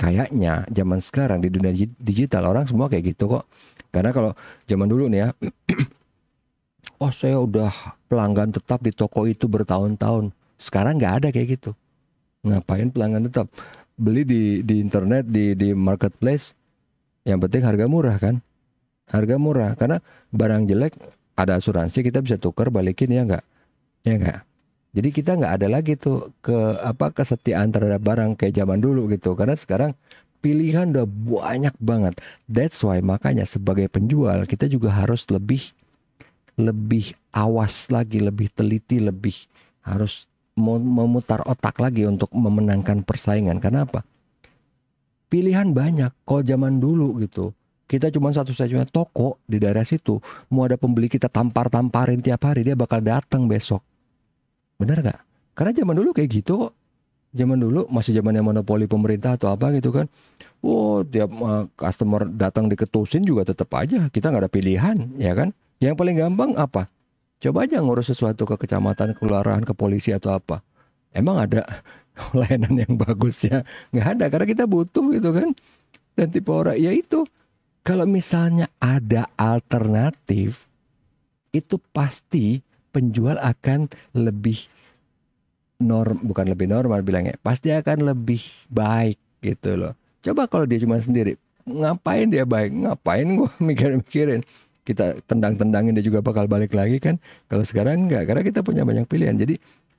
kayaknya zaman sekarang di dunia digital orang semua kayak gitu kok karena kalau zaman dulu nih ya oh saya udah pelanggan tetap di toko itu bertahun-tahun sekarang nggak ada kayak gitu ngapain pelanggan tetap beli di di internet di di marketplace yang penting harga murah kan harga murah karena barang jelek ada asuransi kita bisa tukar balikin ya enggak ya enggak. jadi kita enggak ada lagi tuh ke apa kesetiaan terhadap barang kayak zaman dulu gitu karena sekarang pilihan udah banyak banget that's why makanya sebagai penjual kita juga harus lebih lebih awas lagi lebih teliti lebih harus memutar otak lagi untuk memenangkan persaingan karena apa pilihan banyak kok zaman dulu gitu kita cuma satu satunya toko di daerah situ mau ada pembeli kita tampar tamparin tiap hari dia bakal datang besok benar nggak karena zaman dulu kayak gitu kok zaman dulu masih zamannya monopoli pemerintah atau apa gitu kan wow oh, tiap uh, customer datang diketusin juga tetap aja kita nggak ada pilihan ya kan yang paling gampang apa coba aja ngurus sesuatu ke kecamatan kelurahan ke polisi atau apa emang ada layanan yang bagus ya nggak ada karena kita butuh gitu kan dan tipe orang ya itu kalau misalnya ada alternatif, itu pasti penjual akan lebih norm bukan lebih normal bilangnya pasti akan lebih baik gitu loh coba kalau dia cuma sendiri ngapain dia baik ngapain gua mikir-mikirin kita tendang-tendangin dia juga bakal balik lagi kan kalau sekarang enggak karena kita punya banyak pilihan jadi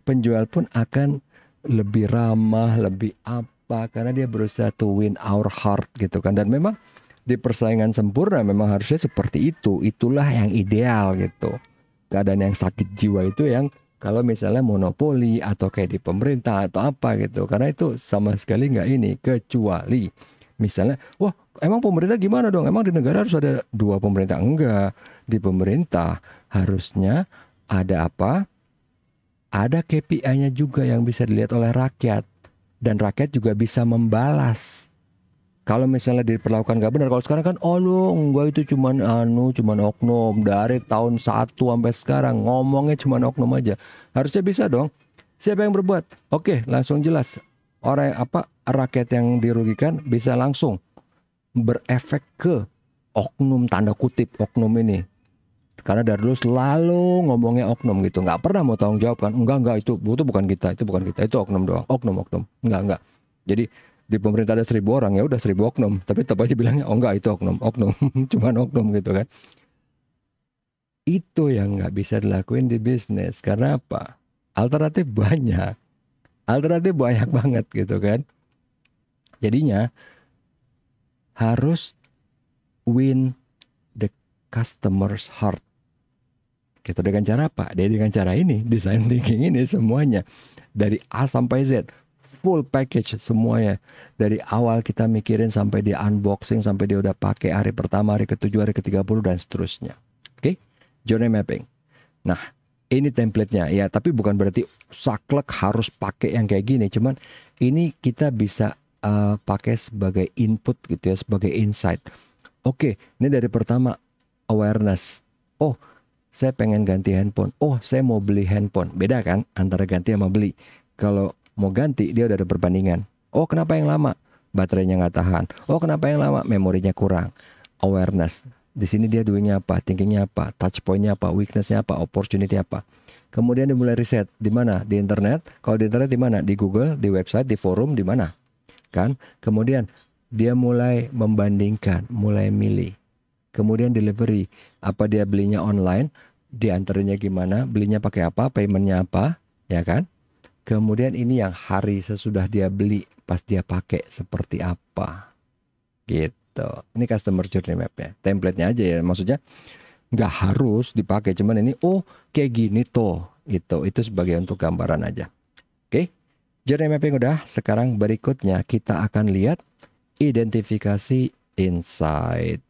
penjual pun akan lebih ramah lebih apa karena dia berusaha to win our heart gitu kan dan memang di persaingan sempurna memang harusnya seperti itu. Itulah yang ideal gitu. Keadaan yang sakit jiwa itu yang kalau misalnya monopoli atau kayak di pemerintah atau apa gitu. Karena itu sama sekali nggak ini kecuali misalnya wah emang pemerintah gimana dong? Emang di negara harus ada dua pemerintah? Enggak. Di pemerintah harusnya ada apa? Ada KPI-nya juga yang bisa dilihat oleh rakyat dan rakyat juga bisa membalas kalau misalnya diperlakukan gak benar kalau sekarang kan oh lu gue itu cuman anu cuman oknum dari tahun satu sampai sekarang ngomongnya cuman oknum aja harusnya bisa dong siapa yang berbuat oke langsung jelas orang yang apa rakyat yang dirugikan bisa langsung berefek ke oknum tanda kutip oknum ini karena dari dulu selalu ngomongnya oknum gitu nggak pernah mau tanggung jawab kan enggak enggak itu itu bukan kita itu bukan kita itu oknum doang oknum oknum enggak enggak jadi di pemerintah ada seribu orang ya udah seribu oknum tapi tetap aja bilangnya oh enggak itu oknum oknum cuman oknum gitu kan itu yang nggak bisa dilakuin di bisnis karena apa alternatif banyak alternatif banyak banget gitu kan jadinya harus win the customer's heart gitu dengan cara apa? Dia dengan cara ini, design thinking ini semuanya dari A sampai Z full package semuanya. Dari awal kita mikirin sampai di unboxing, sampai dia udah pakai hari pertama, hari ketujuh, hari ke-30 dan seterusnya. Oke, okay? journey mapping. Nah, ini templatenya ya, tapi bukan berarti saklek harus pakai yang kayak gini, cuman ini kita bisa uh, pakai sebagai input gitu ya, sebagai insight. Oke, okay, ini dari pertama awareness. Oh, saya pengen ganti handphone. Oh, saya mau beli handphone. Beda kan antara ganti sama beli. Kalau mau ganti dia udah ada perbandingan. Oh kenapa yang lama? Baterainya nggak tahan. Oh kenapa yang lama? Memorinya kurang. Awareness. Di sini dia doingnya apa, thinkingnya apa, touch pointnya apa, weaknessnya apa, opportunity apa. Kemudian dimulai riset di mana? Di internet. Kalau di internet di mana? Di Google, di website, di forum, di mana? Kan? Kemudian dia mulai membandingkan, mulai milih. Kemudian delivery, apa dia belinya online, diantarinya gimana, belinya pakai apa, paymentnya apa, ya kan? Kemudian ini yang hari sesudah dia beli, pas dia pakai seperti apa. Gitu. Ini customer journey mapnya. Template-nya aja ya. Maksudnya nggak harus dipakai. Cuman ini, oh kayak gini tuh. Gitu. Itu sebagai untuk gambaran aja. Oke. Okay? Journey mapping udah. Sekarang berikutnya kita akan lihat identifikasi insight.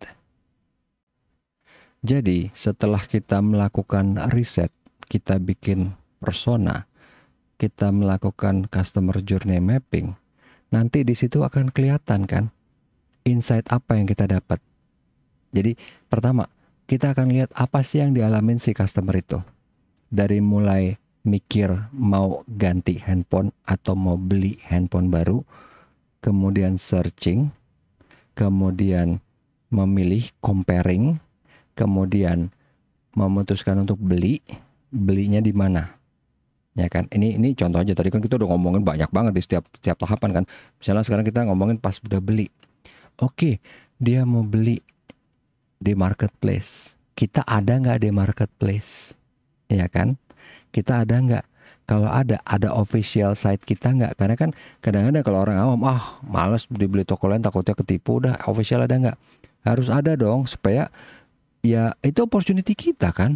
Jadi setelah kita melakukan riset, kita bikin persona kita melakukan customer journey mapping, nanti di situ akan kelihatan kan insight apa yang kita dapat. Jadi pertama, kita akan lihat apa sih yang dialamin si customer itu. Dari mulai mikir mau ganti handphone atau mau beli handphone baru, kemudian searching, kemudian memilih comparing, kemudian memutuskan untuk beli, belinya di mana ya kan ini ini contoh aja tadi kan kita udah ngomongin banyak banget di setiap setiap tahapan kan misalnya sekarang kita ngomongin pas udah beli oke dia mau beli di marketplace kita ada nggak di marketplace ya kan kita ada nggak kalau ada ada official site kita nggak karena kan kadang-kadang kalau orang awam ah males dibeli toko lain takutnya ketipu udah official ada nggak harus ada dong supaya ya itu opportunity kita kan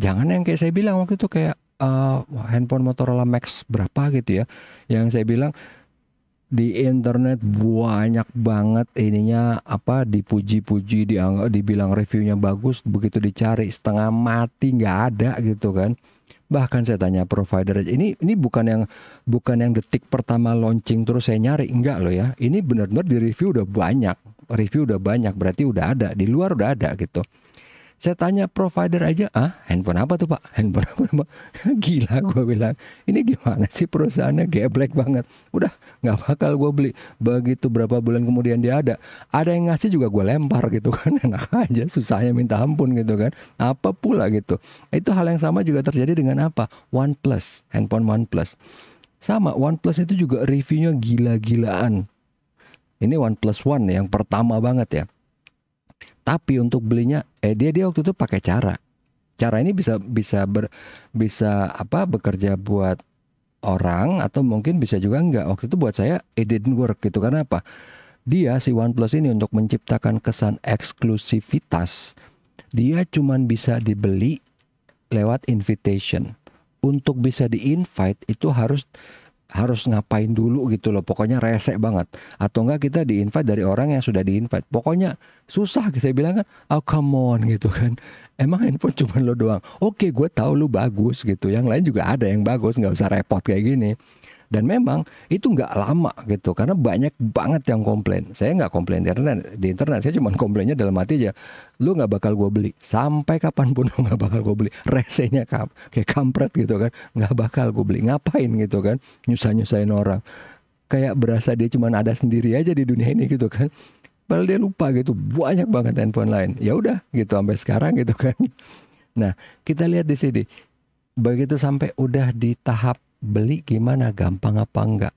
jangan yang kayak saya bilang waktu itu kayak uh, handphone Motorola Max berapa gitu ya yang saya bilang di internet banyak banget ininya apa dipuji-puji dianggap dibilang reviewnya bagus begitu dicari setengah mati nggak ada gitu kan bahkan saya tanya provider ini ini bukan yang bukan yang detik pertama launching terus saya nyari enggak loh ya ini benar-benar di review udah banyak review udah banyak berarti udah ada di luar udah ada gitu saya tanya provider aja, ah handphone apa tuh pak? Handphone apa tuh pak? Gila gue bilang, ini gimana sih perusahaannya geblek banget. Udah nggak bakal gue beli. Begitu berapa bulan kemudian dia ada, ada yang ngasih juga gue lempar gitu kan. Enak aja, susahnya minta ampun gitu kan. Apa pula gitu. Itu hal yang sama juga terjadi dengan apa? OnePlus, handphone OnePlus. Sama, OnePlus itu juga reviewnya gila-gilaan. Ini OnePlus One yang pertama banget ya tapi untuk belinya eh dia dia waktu itu pakai cara. Cara ini bisa bisa ber, bisa apa bekerja buat orang atau mungkin bisa juga enggak. Waktu itu buat saya it didn't work gitu karena apa? Dia si OnePlus ini untuk menciptakan kesan eksklusivitas, dia cuman bisa dibeli lewat invitation. Untuk bisa di-invite itu harus harus ngapain dulu gitu loh pokoknya rese banget atau enggak kita di-invite dari orang yang sudah di-invite. pokoknya susah saya bilang kan oh come on gitu kan emang handphone cuma lo doang oke gue tahu lo bagus gitu yang lain juga ada yang bagus nggak usah repot kayak gini dan memang itu nggak lama gitu karena banyak banget yang komplain. Saya nggak komplain di internet, di internet saya cuma komplainnya dalam hati aja. Lu nggak bakal gue beli sampai kapanpun lu nggak bakal gue beli. Resenya kam kayak kampret gitu kan, nggak bakal gue beli. Ngapain gitu kan? Nyusah nyusahin orang. Kayak berasa dia cuma ada sendiri aja di dunia ini gitu kan. Padahal dia lupa gitu banyak banget handphone lain. Ya udah gitu sampai sekarang gitu kan. Nah kita lihat di sini begitu sampai udah di tahap beli gimana gampang apa enggak.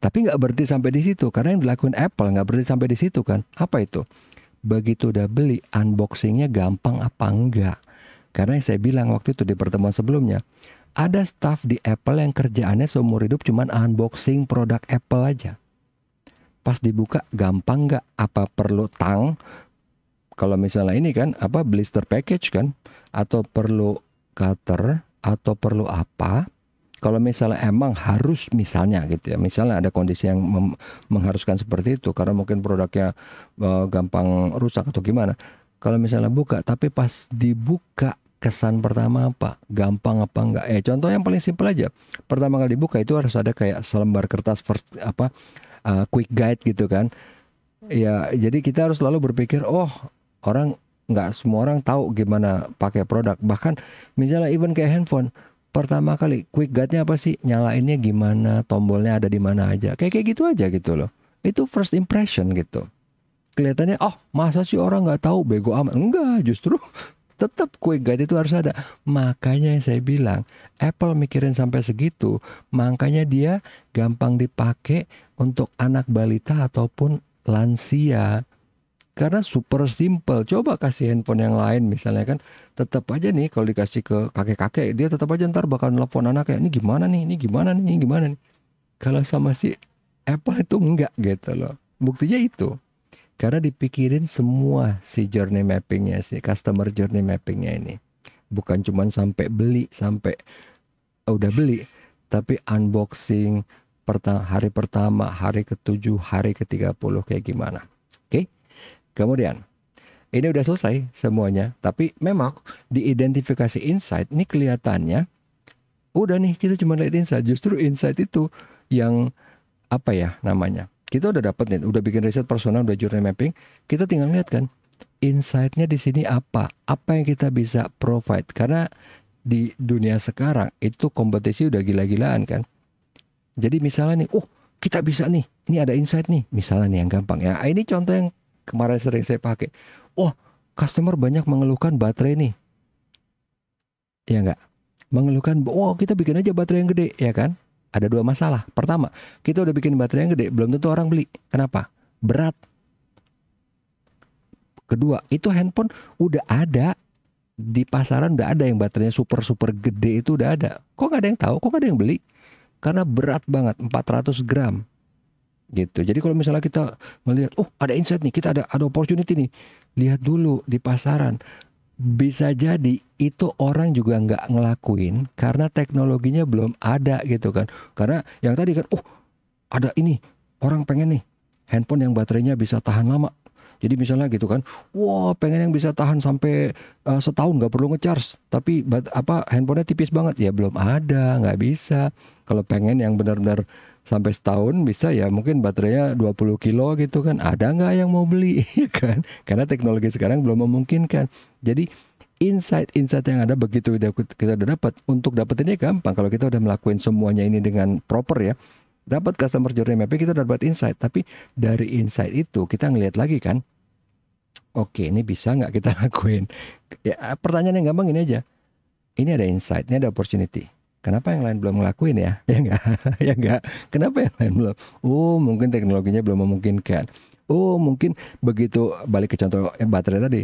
Tapi nggak berhenti sampai di situ karena yang dilakukan Apple nggak berhenti sampai di situ kan. Apa itu? Begitu udah beli unboxingnya gampang apa enggak? Karena yang saya bilang waktu itu di pertemuan sebelumnya ada staff di Apple yang kerjaannya seumur hidup cuman unboxing produk Apple aja. Pas dibuka gampang nggak? Apa perlu tang? Kalau misalnya ini kan apa blister package kan? Atau perlu cutter? Atau perlu apa? kalau misalnya emang harus misalnya gitu ya misalnya ada kondisi yang mengharuskan seperti itu karena mungkin produknya uh, gampang rusak atau gimana kalau misalnya buka tapi pas dibuka kesan pertama apa gampang apa enggak eh contoh yang paling simpel aja pertama kali dibuka itu harus ada kayak selembar kertas first, apa uh, quick guide gitu kan ya jadi kita harus selalu berpikir oh orang nggak semua orang tahu gimana pakai produk bahkan misalnya even kayak handphone pertama kali quick guide-nya apa sih? Nyalainnya gimana? Tombolnya ada di mana aja? Kayak kayak gitu aja gitu loh. Itu first impression gitu. Kelihatannya oh, masa sih orang nggak tahu bego amat? Enggak, justru tetap quick guide itu harus ada. Makanya yang saya bilang, Apple mikirin sampai segitu, makanya dia gampang dipakai untuk anak balita ataupun lansia karena super simple. Coba kasih handphone yang lain misalnya kan. Tetap aja nih kalau dikasih ke kakek-kakek. Dia tetap aja ntar bakal nelfon anaknya. Ini gimana nih? Ini gimana nih? Ini gimana nih? Kalau sama si Apple itu enggak gitu loh. Buktinya itu. Karena dipikirin semua si journey mappingnya, si customer journey mappingnya ini. Bukan cuma sampai beli, sampai oh, udah beli. Tapi unboxing, pertama, hari pertama, hari ketujuh, hari ketiga puluh kayak gimana. Kemudian ini udah selesai semuanya, tapi memang diidentifikasi insight ini kelihatannya udah nih kita cuma lihat insight, justru insight itu yang apa ya namanya? Kita udah dapet nih, udah bikin riset personal, udah journey mapping, kita tinggal lihat kan insightnya di sini apa? Apa yang kita bisa provide? Karena di dunia sekarang itu kompetisi udah gila-gilaan kan. Jadi misalnya nih, oh kita bisa nih, ini ada insight nih, misalnya nih yang gampang ya. Ini contoh yang kemarin sering saya pakai. Wah, customer banyak mengeluhkan baterai nih. Ya enggak? Mengeluhkan, "Wow, kita bikin aja baterai yang gede," ya kan? Ada dua masalah. Pertama, kita udah bikin baterai yang gede, belum tentu orang beli. Kenapa? Berat. Kedua, itu handphone udah ada di pasaran udah ada yang baterainya super super gede itu udah ada. Kok nggak ada yang tahu? Kok nggak ada yang beli? Karena berat banget, 400 gram gitu. Jadi kalau misalnya kita melihat, oh ada insight nih, kita ada ada opportunity nih, lihat dulu di pasaran. Bisa jadi itu orang juga nggak ngelakuin karena teknologinya belum ada gitu kan. Karena yang tadi kan, oh ada ini orang pengen nih handphone yang baterainya bisa tahan lama. Jadi misalnya gitu kan, wah wow, pengen yang bisa tahan sampai uh, setahun nggak perlu ngecharge, tapi bat, apa handphonenya tipis banget ya belum ada, nggak bisa. Kalau pengen yang benar-benar sampai setahun bisa ya mungkin baterainya 20 kilo gitu kan ada nggak yang mau beli ya kan karena teknologi sekarang belum memungkinkan jadi insight-insight yang ada begitu kita udah dapat untuk dapetinnya gampang kalau kita udah melakukan semuanya ini dengan proper ya dapat customer journey mapping kita udah dapat insight tapi dari insight itu kita ngelihat lagi kan oke ini bisa nggak kita lakuin ya, pertanyaan yang gampang ini aja ini ada insight ini ada opportunity Kenapa yang lain belum ngelakuin ya? Ya enggak, ya enggak. Kenapa yang lain belum? Oh, mungkin teknologinya belum memungkinkan. Oh, mungkin begitu balik ke contoh baterai tadi.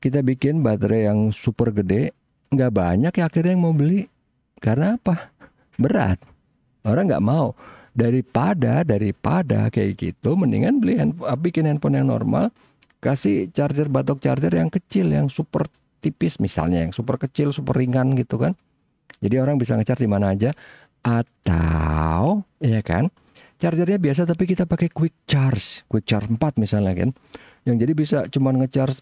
Kita bikin baterai yang super gede, enggak banyak ya akhirnya yang mau beli. Karena apa? Berat. Orang enggak mau. Daripada daripada kayak gitu, mendingan beli handphone, ah, bikin handphone yang normal, kasih charger batok charger yang kecil, yang super tipis misalnya, yang super kecil, super ringan gitu kan jadi orang bisa ngecharge di mana aja atau ya kan chargernya biasa tapi kita pakai quick charge, quick charge 4 misalnya kan. Yang jadi bisa cuma ngecharge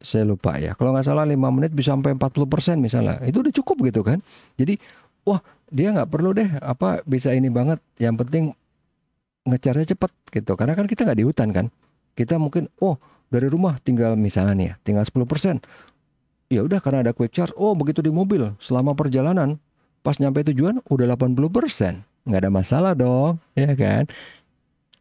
saya lupa ya. Kalau nggak salah 5 menit bisa sampai 40% misalnya. Itu udah cukup gitu kan. Jadi wah, dia nggak perlu deh apa bisa ini banget. Yang penting ngecharge cepat gitu. Karena kan kita nggak di hutan kan. Kita mungkin oh dari rumah tinggal misalnya nih ya, tinggal 10% ya udah karena ada quick charge oh begitu di mobil selama perjalanan pas nyampe tujuan udah 80% nggak ada masalah dong ya kan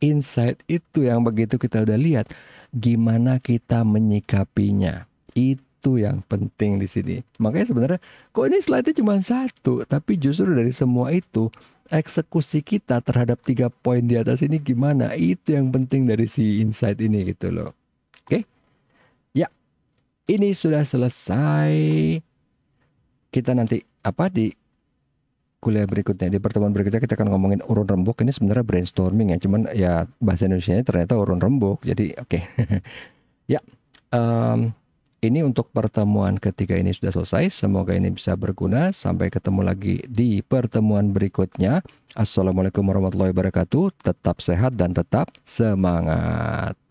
insight itu yang begitu kita udah lihat gimana kita menyikapinya itu yang penting di sini makanya sebenarnya kok ini slide-nya cuma satu tapi justru dari semua itu eksekusi kita terhadap tiga poin di atas ini gimana itu yang penting dari si insight ini gitu loh oke okay? ini sudah selesai. Kita nanti apa di kuliah berikutnya di pertemuan berikutnya kita akan ngomongin urun rembuk ini sebenarnya brainstorming ya cuman ya bahasa Indonesia nya ternyata urun rembuk jadi oke okay. ya um, ini untuk pertemuan ketiga ini sudah selesai semoga ini bisa berguna sampai ketemu lagi di pertemuan berikutnya assalamualaikum warahmatullahi wabarakatuh tetap sehat dan tetap semangat